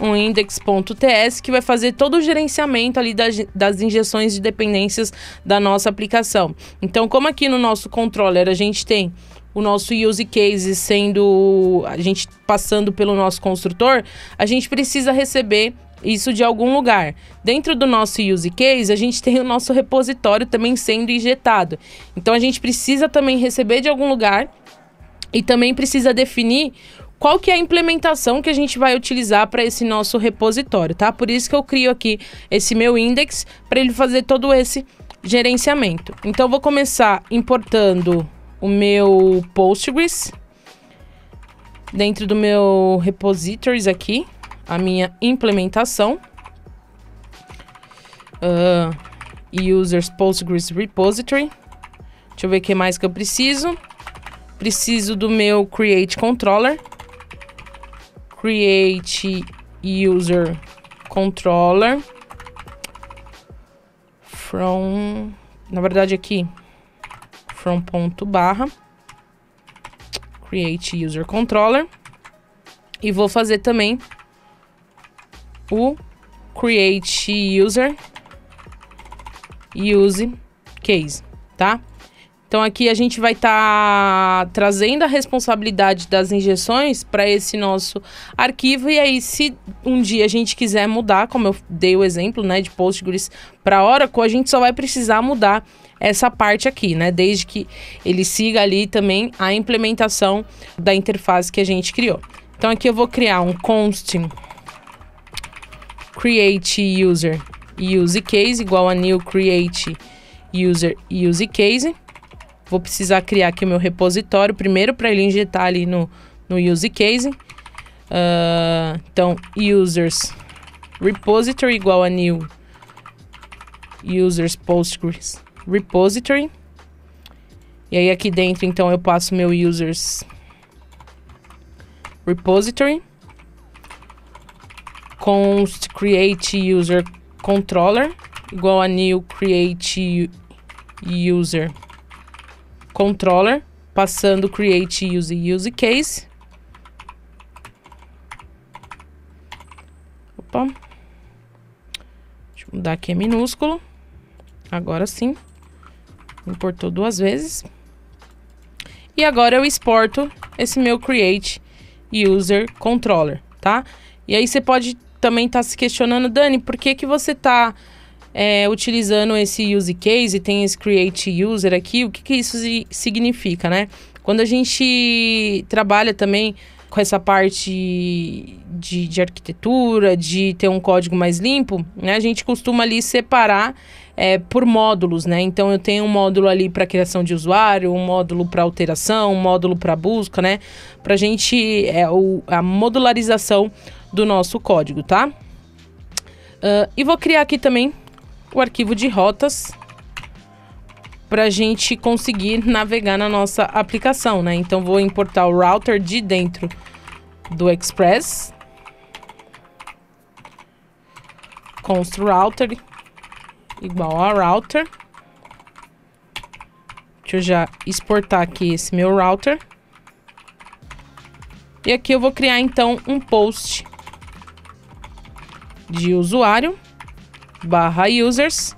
um index.ts que vai fazer todo o gerenciamento ali das, das injeções de dependências da nossa aplicação. Então, como aqui no nosso controller a gente tem o nosso use case sendo a gente passando pelo nosso construtor, a gente precisa receber isso de algum lugar. Dentro do nosso use case, a gente tem o nosso repositório também sendo injetado. Então a gente precisa também receber de algum lugar e também precisa definir qual que é a implementação que a gente vai utilizar para esse nosso repositório, tá? Por isso que eu crio aqui esse meu index para ele fazer todo esse gerenciamento. Então vou começar importando o meu Postgres dentro do meu repositories aqui a minha implementação. Uh, users Postgres Repository. Deixa eu ver o que mais que eu preciso. Preciso do meu create controller. Create user controller from na verdade aqui from ponto barra create user controller e vou fazer também o create user use case, tá? Então aqui a gente vai estar tá trazendo a responsabilidade das injeções para esse nosso arquivo e aí se um dia a gente quiser mudar, como eu dei o exemplo, né, de Postgres para Oracle, a gente só vai precisar mudar essa parte aqui, né, desde que ele siga ali também a implementação da interface que a gente criou. Então aqui eu vou criar um const create user use case igual a new create user use case. Vou precisar criar aqui o meu repositório primeiro para ele injetar ali no, no use case. Uh, então, users repository igual a new users Postgres repository. E aí aqui dentro, então, eu passo meu users repository const create user controller igual a new create user controller, passando create use use case. Opa. Deixa eu mudar aqui é minúsculo. Agora sim. Importou duas vezes. E agora eu exporto esse meu create user controller, tá? E aí você pode também está se questionando, Dani, por que, que você está é, utilizando esse use case, tem esse create user aqui, o que, que isso significa, né? Quando a gente trabalha também com essa parte de, de, arquitetura, de ter um código mais limpo, né, a gente costuma ali separar é, por módulos, né? Então eu tenho um módulo ali para criação de usuário, um módulo para alteração, um módulo para busca, né? Para a gente é, o, a modularização do nosso código, tá? Uh, e vou criar aqui também o arquivo de rotas para a gente conseguir navegar na nossa aplicação, né? Então vou importar o router de dentro do Express. Const router igual a router. Deixa eu já exportar aqui esse meu router. E aqui eu vou criar então um post de usuário barra users,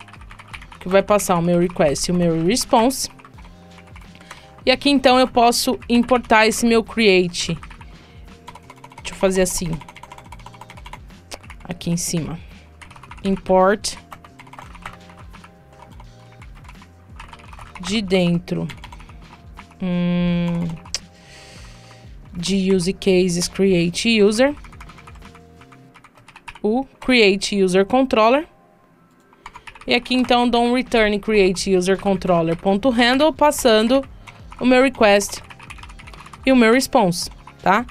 que vai passar o meu request e o meu response. E aqui então eu posso importar esse meu create. Deixa eu fazer assim. Aqui em cima. Import de dentro. Hum, de use cases create user o create user controller. E aqui então dou um return create user controller.handle passando o meu request e o meu response, tá?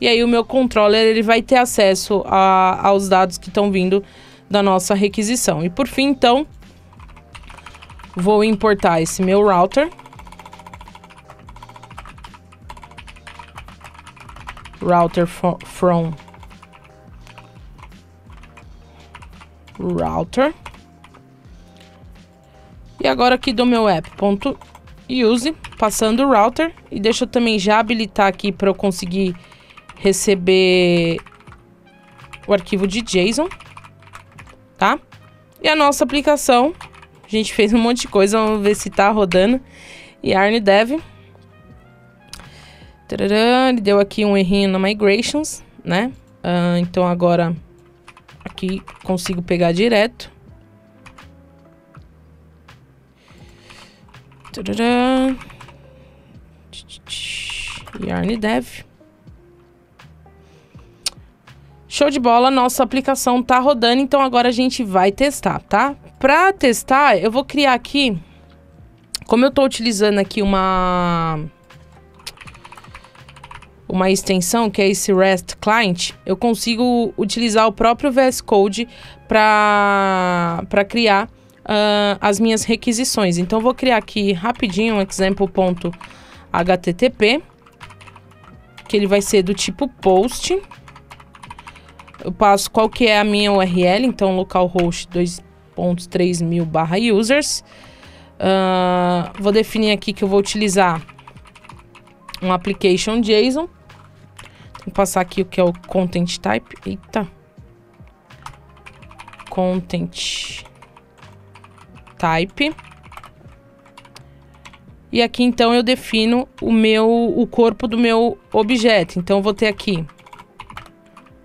E aí o meu controller ele vai ter acesso a, aos dados que estão vindo da nossa requisição. E por fim, então, vou importar esse meu router. Router from router. E agora aqui do meu app.use, passando o router. E deixa eu também já habilitar aqui para eu conseguir receber o arquivo de JSON, tá? E a nossa aplicação, a gente fez um monte de coisa, vamos ver se tá rodando. E Yarn Dev. Ele deu aqui um errinho na Migrations, né? Uh, então agora aqui consigo pegar direto. Tcharam. Yarn Dev. Show de bola, nossa aplicação tá rodando, então agora a gente vai testar, tá? Para testar, eu vou criar aqui, como eu tô utilizando aqui uma uma extensão que é esse REST client, eu consigo utilizar o próprio VS Code para criar uh, as minhas requisições. Então vou criar aqui rapidinho um example.http que ele vai ser do tipo post. Eu passo qual que é a minha URL, então localhost 2.3000/users. Uh, ah, vou definir aqui que eu vou utilizar um application JSON. Tem que passar aqui o que é o content type. Eita. Content type. E aqui então eu defino o meu o corpo do meu objeto. Então eu vou ter aqui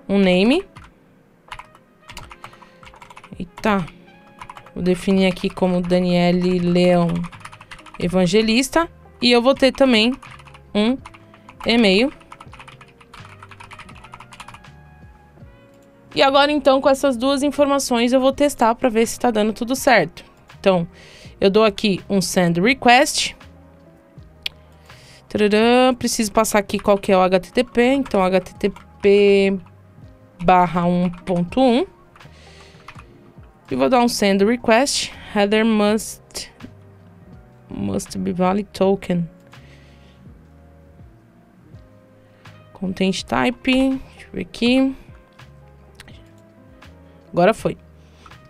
um name. Eita. Vou definir aqui como Daniele Leão Evangelista e eu vou ter também um e-mail. E agora, então, com essas duas informações, eu vou testar para ver se está dando tudo certo. Então, eu dou aqui um send request. preciso passar aqui qual que é o HTTP. Então, HTTP barra 1.1. E vou dar um send request. Header must, must be valid token. Content type, deixa eu ver aqui. Agora foi.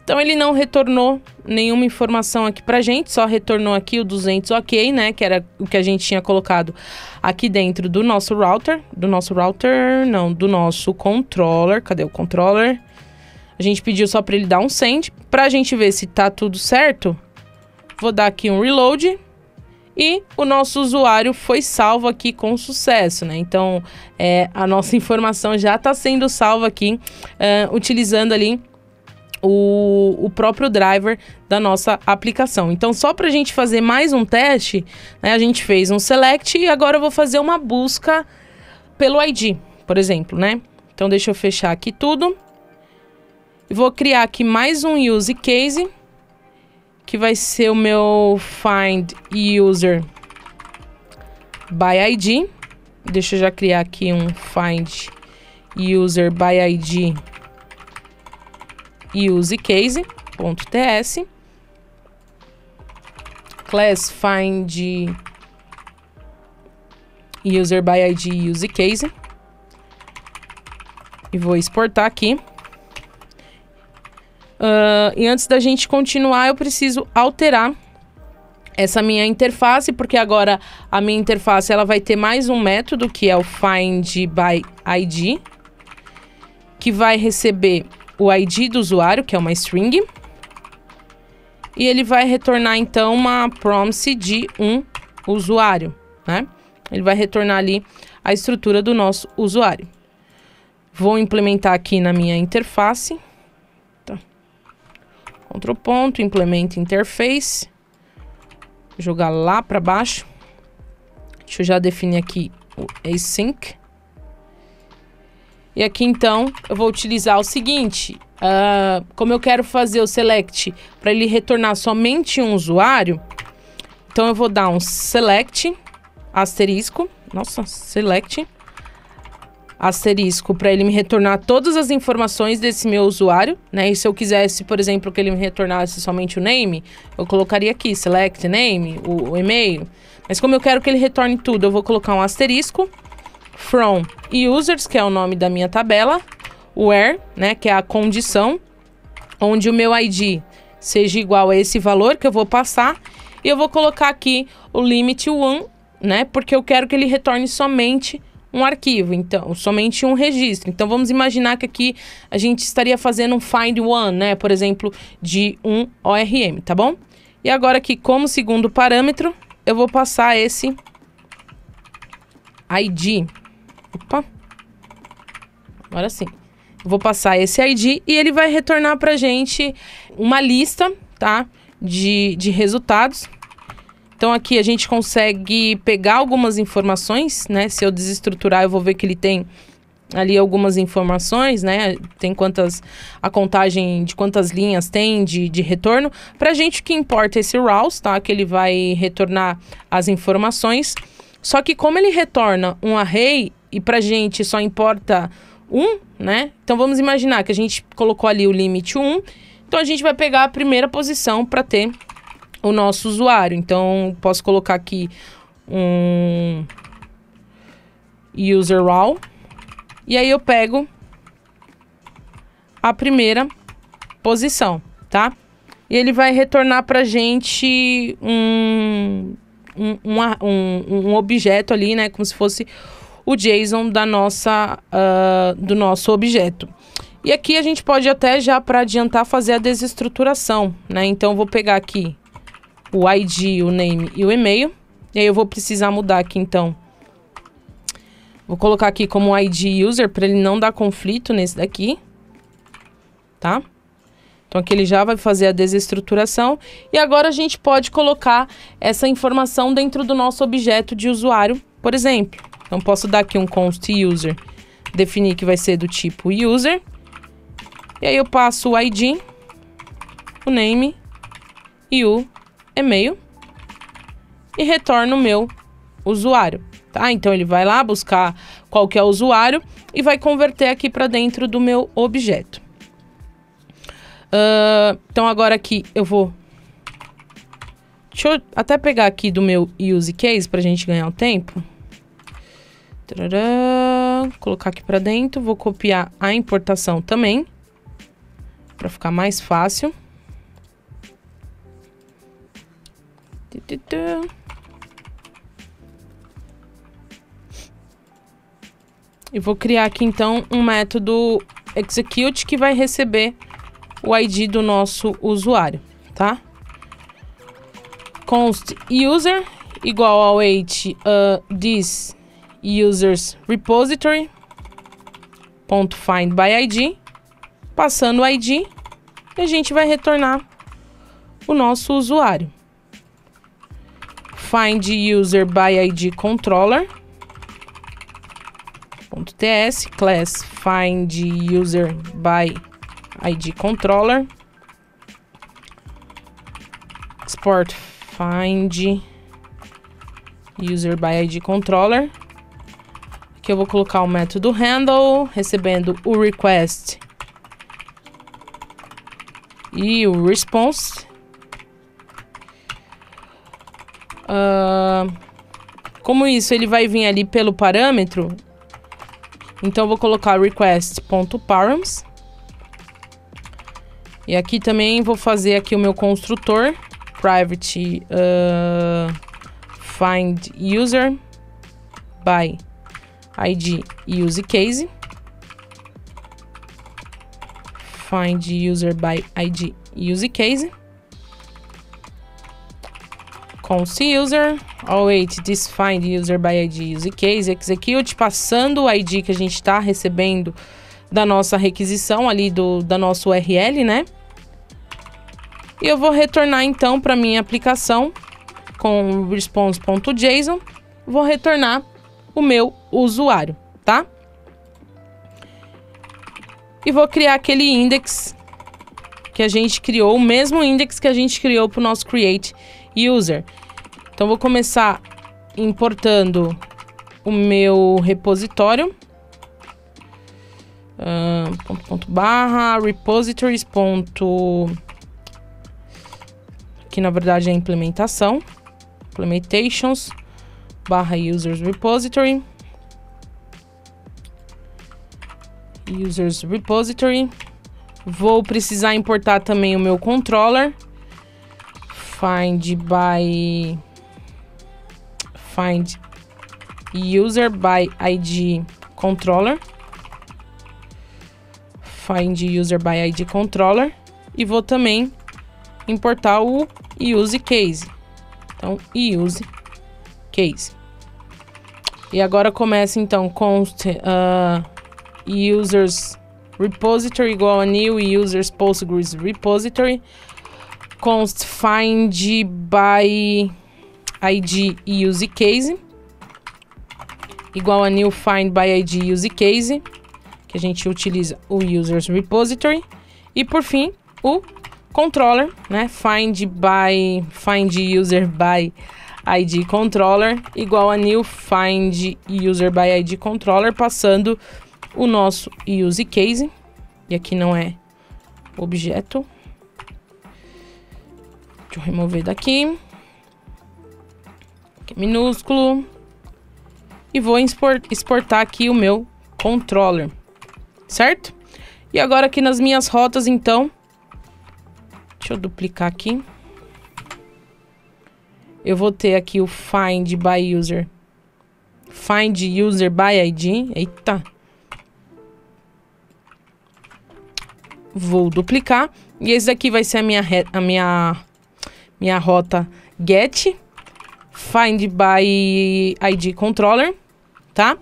Então ele não retornou nenhuma informação aqui pra gente, só retornou aqui o 200 OK, né, que era o que a gente tinha colocado aqui dentro do nosso router, do nosso router, não, do nosso controller. Cadê o controller? A gente pediu só para ele dar um send, pra gente ver se tá tudo certo. Vou dar aqui um reload. E o nosso usuário foi salvo aqui com sucesso, né? Então, é, a nossa informação já está sendo salva aqui, uh, utilizando ali o, o, próprio driver da nossa aplicação. Então, só para a gente fazer mais um teste, né, a gente fez um select e agora eu vou fazer uma busca pelo ID, por exemplo, né? Então, deixa eu fechar aqui tudo. Vou criar aqui mais um use case que vai ser o meu find user by ID. Deixa eu já criar aqui um find user by ID use case.ts class find user by ID use case e vou exportar aqui. Uh, e antes da gente continuar, eu preciso alterar essa minha interface, porque agora a minha interface ela vai ter mais um método, que é o find by ID, que vai receber o ID do usuário, que é uma string, e ele vai retornar então uma promise de um usuário, né? Ele vai retornar ali a estrutura do nosso usuário. Vou implementar aqui na minha interface. Outro ponto, implementa interface. Vou jogar lá para baixo. Deixa eu já definir aqui o async. E aqui então eu vou utilizar o seguinte, uh, como eu quero fazer o select para ele retornar somente um usuário, então eu vou dar um select asterisco, nossa, select asterisco para ele me retornar todas as informações desse meu usuário, né? E se eu quisesse, por exemplo, que ele me retornasse somente o name, eu colocaria aqui select name, o, o e-mail. Mas como eu quero que ele retorne tudo, eu vou colocar um asterisco from users, que é o nome da minha tabela, where, né, que é a condição onde o meu ID seja igual a esse valor que eu vou passar, e eu vou colocar aqui o limit 1, né? Porque eu quero que ele retorne somente um arquivo, então, somente um registro. Então vamos imaginar que aqui a gente estaria fazendo um find one, né, por exemplo, de um ORM, tá bom? E agora aqui como segundo parâmetro, eu vou passar esse ID. Opa. Agora sim. Eu vou passar esse ID e ele vai retornar pra gente uma lista, tá? De, de resultados então aqui a gente consegue pegar algumas informações, né? Se eu desestruturar, eu vou ver que ele tem ali algumas informações, né? Tem quantas a contagem de quantas linhas tem de, de retorno. Para a gente que importa é esse rouse, tá? Que ele vai retornar as informações. Só que como ele retorna um array e para a gente só importa um, né? Então vamos imaginar que a gente colocou ali o limite 1. Então a gente vai pegar a primeira posição para ter o nosso usuário. Então, posso colocar aqui um user raw. E aí eu pego a primeira posição, tá? E ele vai retornar pra gente um, um, um, um objeto ali, né? Como se fosse o JSON da nossa, uh, do nosso objeto. E aqui a gente pode até já para adiantar fazer a desestruturação, né? Então vou pegar aqui o ID, o name e o e-mail. E aí eu vou precisar mudar aqui então. Vou colocar aqui como ID user para ele não dar conflito nesse daqui. Tá? Então aqui ele já vai fazer a desestruturação e agora a gente pode colocar essa informação dentro do nosso objeto de usuário, por exemplo. Então posso dar aqui um const user, definir que vai ser do tipo user. E aí eu passo o ID, o name e o e-mail e retorno o meu usuário. Tá? Então ele vai lá buscar qual que é o usuário e vai converter aqui para dentro do meu objeto. Uh, então agora aqui eu vou. Deixa eu até pegar aqui do meu use case para a gente ganhar o um tempo. colocar aqui para dentro, vou copiar a importação também para ficar mais fácil. E vou criar aqui então um método execute que vai receber o ID do nosso usuário, tá? Const user igual ao eight uh, this users repository ponto find by ID, passando o ID e a gente vai retornar o nosso usuário find user by id controller .ts class find user by id controller export find user by id controller aqui eu vou colocar o método handle recebendo o request e o response Uh, como isso, ele vai vir ali pelo parâmetro. Então, eu vou colocar request.params. E aqui também vou fazer aqui o meu construtor. Private uh, find user by id use case. Find user by id use case com user, await this find user by id use case execute, passando o id que a gente está recebendo da nossa requisição ali do da nosso URL, né? E eu vou retornar então para minha aplicação com response.json, vou retornar o meu usuário, tá? E vou criar aquele index que a gente criou, o mesmo index que a gente criou para o nosso create user. Então vou começar importando o meu repositório. Uh, ponto, ponto, barra repositories ponto que na verdade é implementação implementations barra users repository users repository vou precisar importar também o meu controller find by find user by ID controller. Find user by ID controller. E vou também importar o use case. Então, use case. E agora começa então const uh, users repository igual a new users Postgres repository const find by ID e use case igual a new find by ID use case que a gente utiliza o users repository e por fim o controller, né? Find by find user by ID controller igual a new find user by ID controller passando o nosso use case e aqui não é objeto. Deixa eu remover daqui é minúsculo. E vou exportar aqui o meu controller, certo? E agora aqui nas minhas rotas, então, deixa eu duplicar aqui. Eu vou ter aqui o find by user. Find user by ID. Eita. Vou duplicar. E esse daqui vai ser a minha, a minha, minha rota get. Find by ID Controller, tá?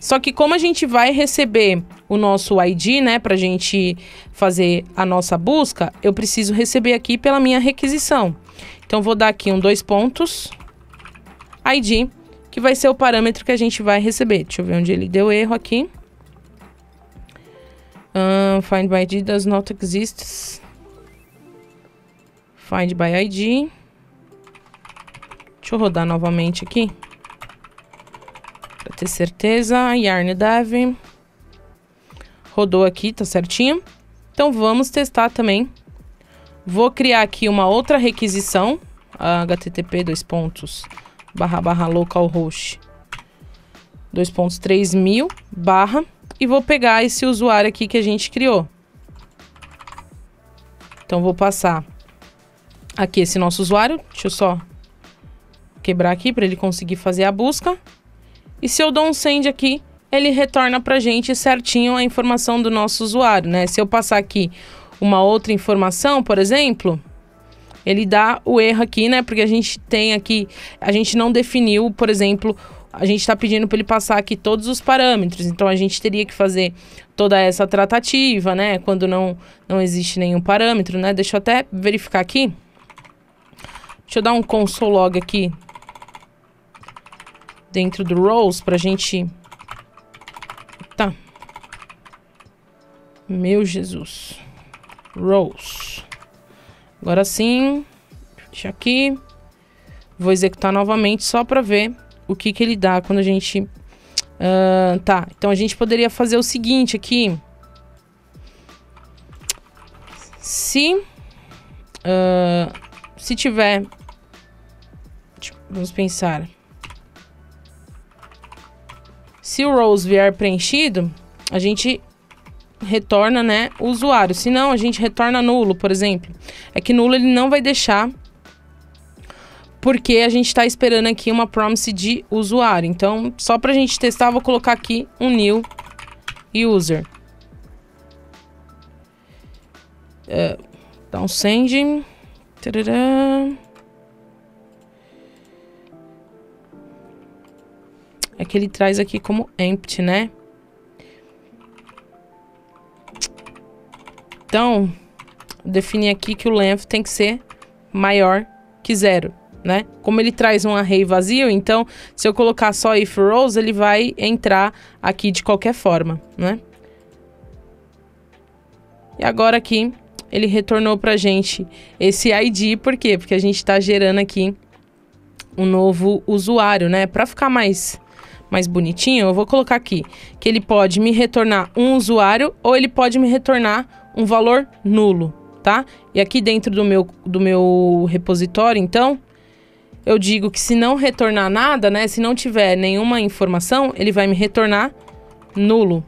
Só que como a gente vai receber o nosso ID, né, pra gente fazer a nossa busca, eu preciso receber aqui pela minha requisição. Então vou dar aqui um dois pontos ID, que vai ser o parâmetro que a gente vai receber. Deixa eu ver onde ele deu erro aqui. Um, find by ID does not exist. Find by ID. Deixa eu rodar novamente aqui. Pra ter certeza. Yarn Dev. Rodou aqui, tá certinho. Então vamos testar também. Vou criar aqui uma outra requisição. HTTP, dois pontos, barra, barra, localhost. 23000 barra. E vou pegar esse usuário aqui que a gente criou. Então, vou passar aqui esse nosso usuário. Deixa eu só quebrar aqui para ele conseguir fazer a busca. E se eu dou um send aqui, ele retorna para gente certinho a informação do nosso usuário, né? Se eu passar aqui uma outra informação, por exemplo, ele dá o erro aqui, né? Porque a gente tem aqui, a gente não definiu, por exemplo, a gente está pedindo para ele passar aqui todos os parâmetros. Então a gente teria que fazer toda essa tratativa, né? Quando não não existe nenhum parâmetro, né? Deixa eu até verificar aqui. Deixa eu dar um console log aqui dentro do Rolls pra gente... Tá. Meu Jesus. Rolls. Agora sim. Deixa aqui. Vou executar novamente só pra ver o que que ele dá quando a gente... Uh, tá, então a gente poderia fazer o seguinte aqui. Se... Uh, se tiver... Vamos pensar. Se o Rose vier preenchido, a gente retorna, né, o usuário. Se não, a gente retorna nulo, por exemplo. É que nulo ele não vai deixar porque a gente está esperando aqui uma promise de usuário. Então, só para a gente testar, vou colocar aqui um new user. É, então, send... Tcharam. É que ele traz aqui como empty, né? Então, defini aqui que o length tem que ser maior que zero, né? Como ele traz um array vazio, então se eu colocar só if rows, ele vai entrar aqui de qualquer forma, né? E agora aqui ele retornou pra gente esse ID, por quê? Porque a gente está gerando aqui um novo usuário, né? Para ficar mais mais bonitinho, eu vou colocar aqui que ele pode me retornar um usuário ou ele pode me retornar um valor nulo, tá? E aqui dentro do meu, do meu repositório, então, eu digo que se não retornar nada, né? Se não tiver nenhuma informação, ele vai me retornar nulo,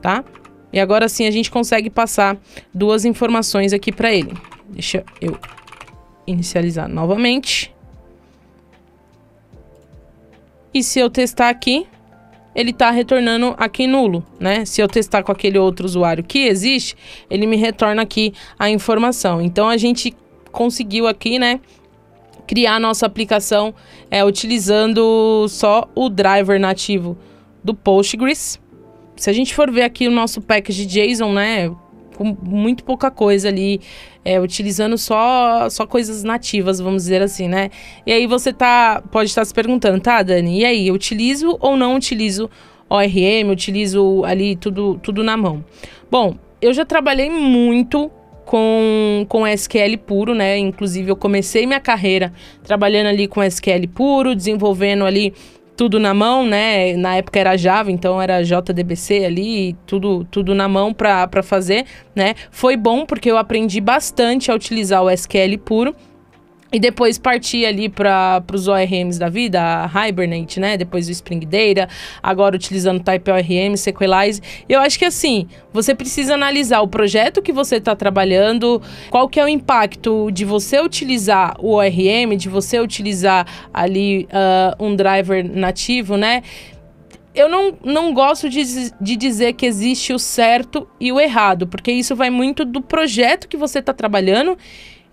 tá? E agora sim a gente consegue passar duas informações aqui para ele. Deixa eu inicializar novamente. E se eu testar aqui, ele está retornando aqui nulo, né? Se eu testar com aquele outro usuário que existe, ele me retorna aqui a informação. Então a gente conseguiu aqui, né? Criar nossa aplicação é, utilizando só o driver nativo do Postgres. Se a gente for ver aqui o nosso package JSON, né? com muito pouca coisa ali, é, utilizando só, só coisas nativas, vamos dizer assim, né? E aí você tá, pode estar tá se perguntando, tá, Dani, e aí, eu utilizo ou não utilizo ORM, utilizo ali tudo, tudo na mão? Bom, eu já trabalhei muito com, com SQL puro, né? Inclusive, eu comecei minha carreira trabalhando ali com SQL puro, desenvolvendo ali tudo na mão, né? Na época era Java, então era JDBC ali, tudo, tudo na mão para fazer, né? Foi bom porque eu aprendi bastante a utilizar o SQL puro. E depois partir ali para os ORMs da vida, a Hibernate, né? Depois o Spring Data, agora utilizando Type ORM, Sequelize. Eu acho que assim, você precisa analisar o projeto que você está trabalhando, qual que é o impacto de você utilizar o ORM, de você utilizar ali uh, um driver nativo, né? eu não, não gosto de, de dizer que existe o certo e o errado, porque isso vai muito do projeto que você está trabalhando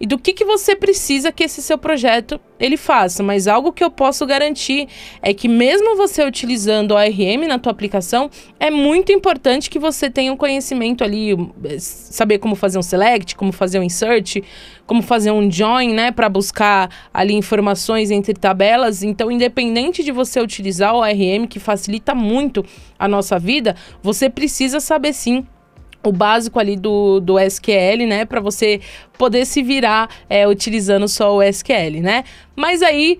e do que, que você precisa que esse seu projeto ele faça. Mas algo que eu posso garantir é que mesmo você utilizando o ORM na tua aplicação, é muito importante que você tenha um conhecimento ali, é, saber como fazer um select, como fazer um insert, como fazer um join, né, para buscar ali informações entre tabelas. Então, independente de você utilizar o ORM que facilita muito a nossa vida, você precisa saber sim o básico ali do, do SQL, né? Para você poder se virar é, utilizando só o SQL, né? Mas aí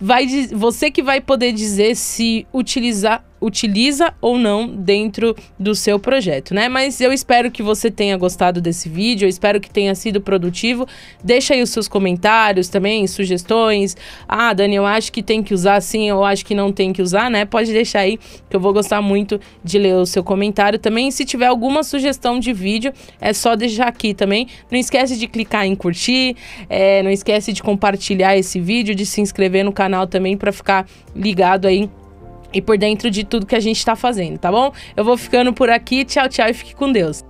vai você que vai poder dizer se utilizar utiliza ou não dentro do seu projeto, né? Mas eu espero que você tenha gostado desse vídeo, eu espero que tenha sido produtivo. Deixa aí os seus comentários também, sugestões. Ah, Dani, eu acho que tem que usar sim, eu acho que não tem que usar, né? Pode deixar aí que eu vou gostar muito de ler o seu comentário também. Se tiver alguma sugestão de vídeo, é só deixar aqui também. Não esquece de clicar em curtir, é, não esquece de compartilhar esse vídeo, de se inscrever no canal também para ficar ligado aí e por dentro de tudo que a gente está fazendo, tá bom? Eu vou ficando por aqui, tchau, tchau e fique com Deus.